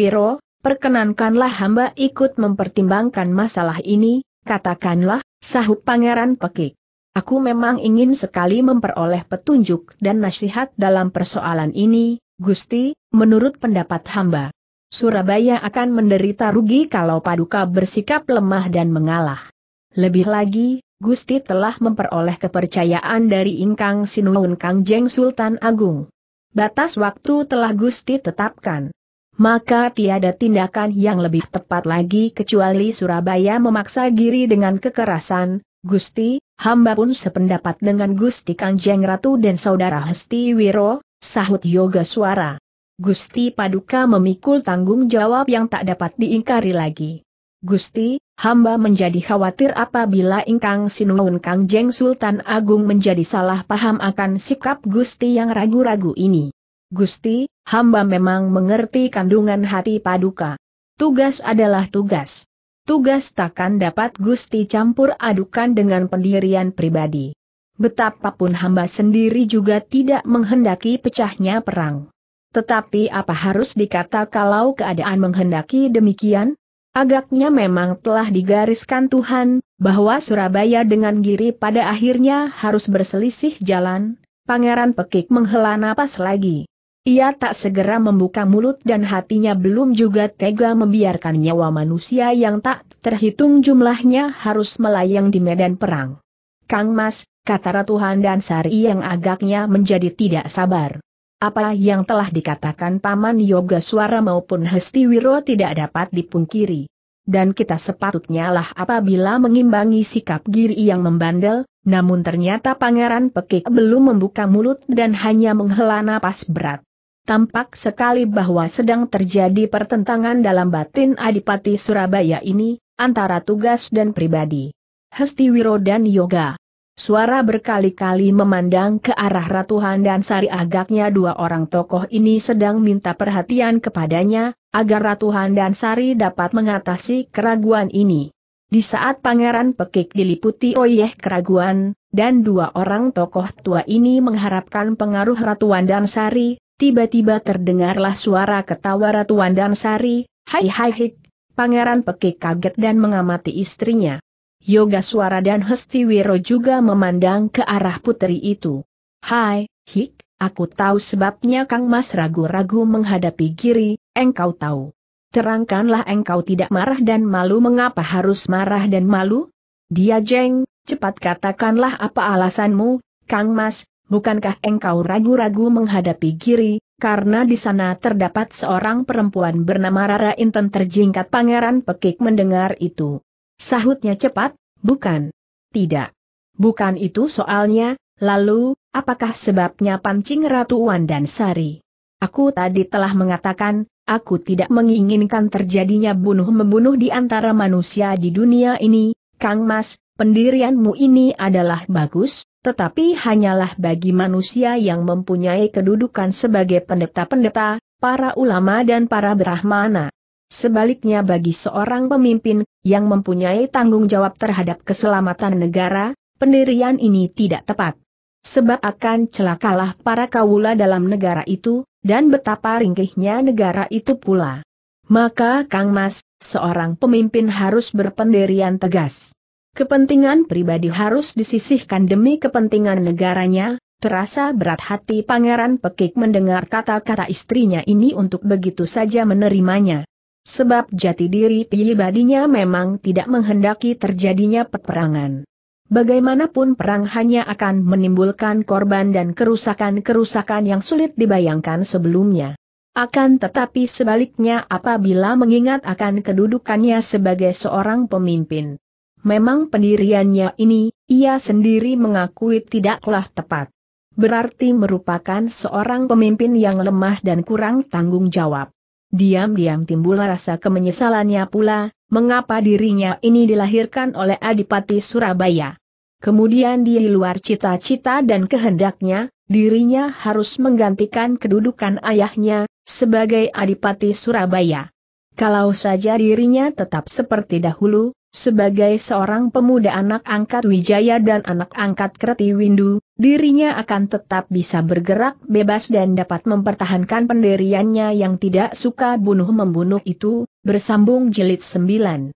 A: perkenankanlah hamba ikut mempertimbangkan masalah ini, katakanlah, sahut pangeran pekik. Aku memang ingin sekali memperoleh petunjuk dan nasihat dalam persoalan ini, Gusti, menurut pendapat hamba. Surabaya akan menderita rugi kalau Paduka bersikap lemah dan mengalah. Lebih lagi, Gusti telah memperoleh kepercayaan dari Ingkang Sinuun Kangjeng Sultan Agung. Batas waktu telah Gusti tetapkan maka tiada tindakan yang lebih tepat lagi kecuali Surabaya memaksa Giri dengan kekerasan, Gusti, hamba pun sependapat dengan Gusti Kangjeng Ratu dan Saudara Hesti Wiro, sahut Yoga Suara. Gusti Paduka memikul tanggung jawab yang tak dapat diingkari lagi. Gusti, hamba menjadi khawatir apabila ingkang sinuun Kangjeng Sultan Agung menjadi salah paham akan sikap Gusti yang ragu-ragu ini. Gusti, hamba memang mengerti kandungan hati paduka. Tugas adalah tugas. Tugas takkan dapat Gusti campur adukan dengan pendirian pribadi. Betapapun hamba sendiri juga tidak menghendaki pecahnya perang. Tetapi apa harus dikata kalau keadaan menghendaki demikian? Agaknya memang telah digariskan Tuhan, bahwa Surabaya dengan Giri pada akhirnya harus berselisih jalan, Pangeran Pekik menghela napas lagi. Ia tak segera membuka mulut dan hatinya belum juga tega membiarkan nyawa manusia yang tak terhitung jumlahnya harus melayang di medan perang. Kang Mas, kata Ratu Handan Sari yang agaknya menjadi tidak sabar. Apa yang telah dikatakan Paman Yoga Suara maupun Hesti Wiro tidak dapat dipungkiri. Dan kita sepatutnya lah apabila mengimbangi sikap giri yang membandel, namun ternyata Pangeran Pekik belum membuka mulut dan hanya menghela napas berat. Tampak sekali bahwa sedang terjadi pertentangan dalam batin Adipati Surabaya ini, antara tugas dan pribadi. Hesti Wiro dan Yoga. Suara berkali-kali memandang ke arah Ratuhan dan Sari agaknya dua orang tokoh ini sedang minta perhatian kepadanya, agar Ratuhan dan Sari dapat mengatasi keraguan ini. Di saat Pangeran Pekik diliputi oleh keraguan, dan dua orang tokoh tua ini mengharapkan pengaruh Ratuhan dan Sari tiba-tiba terdengarlah suara ketawa Ratu Sari, hai hai hik, Pangeran Peki kaget dan mengamati istrinya. Yoga Suara dan Hesti Wiro juga memandang ke arah putri itu. Hai, Hik, aku tahu sebabnya Kang Mas ragu-ragu menghadapi Giri, engkau tahu. Terangkanlah engkau tidak marah dan malu mengapa harus marah dan malu? Dia jeng, cepat katakanlah apa alasanmu, Kang Mas, bukankah engkau ragu-ragu menghadapi Giri, karena di sana terdapat seorang perempuan bernama Rara Inten terjingkat pangeran pekik mendengar itu. Sahutnya cepat, bukan? Tidak. Bukan itu soalnya, lalu, apakah sebabnya pancing Ratu Wan dan Sari? Aku tadi telah mengatakan, aku tidak menginginkan terjadinya bunuh-membunuh di antara manusia di dunia ini, Kang Mas, pendirianmu ini adalah bagus, tetapi hanyalah bagi manusia yang mempunyai kedudukan sebagai pendeta-pendeta, para ulama dan para brahmana. Sebaliknya bagi seorang pemimpin, yang mempunyai tanggung jawab terhadap keselamatan negara, pendirian ini tidak tepat. Sebab akan celakalah para kawula dalam negara itu, dan betapa ringkihnya negara itu pula. Maka Kang Mas, seorang pemimpin harus berpendirian tegas. Kepentingan pribadi harus disisihkan demi kepentingan negaranya, Terasa berat hati Pangeran Pekik mendengar kata-kata istrinya ini untuk begitu saja menerimanya. Sebab jati diri pribadinya memang tidak menghendaki terjadinya peperangan. Bagaimanapun perang hanya akan menimbulkan korban dan kerusakan-kerusakan yang sulit dibayangkan sebelumnya. Akan tetapi sebaliknya apabila mengingat akan kedudukannya sebagai seorang pemimpin, Memang pendiriannya ini, ia sendiri mengakui tidaklah tepat. Berarti merupakan seorang pemimpin yang lemah dan kurang tanggung jawab. Diam-diam timbul rasa kemenyesalannya pula, mengapa dirinya ini dilahirkan oleh Adipati Surabaya. Kemudian di luar cita-cita dan kehendaknya, dirinya harus menggantikan kedudukan ayahnya, sebagai Adipati Surabaya. Kalau saja dirinya tetap seperti dahulu, sebagai seorang pemuda anak angkat Wijaya dan anak angkat Kreti Windu, dirinya akan tetap bisa bergerak bebas dan dapat mempertahankan pendiriannya yang tidak suka bunuh-membunuh itu, bersambung jelit sembilan.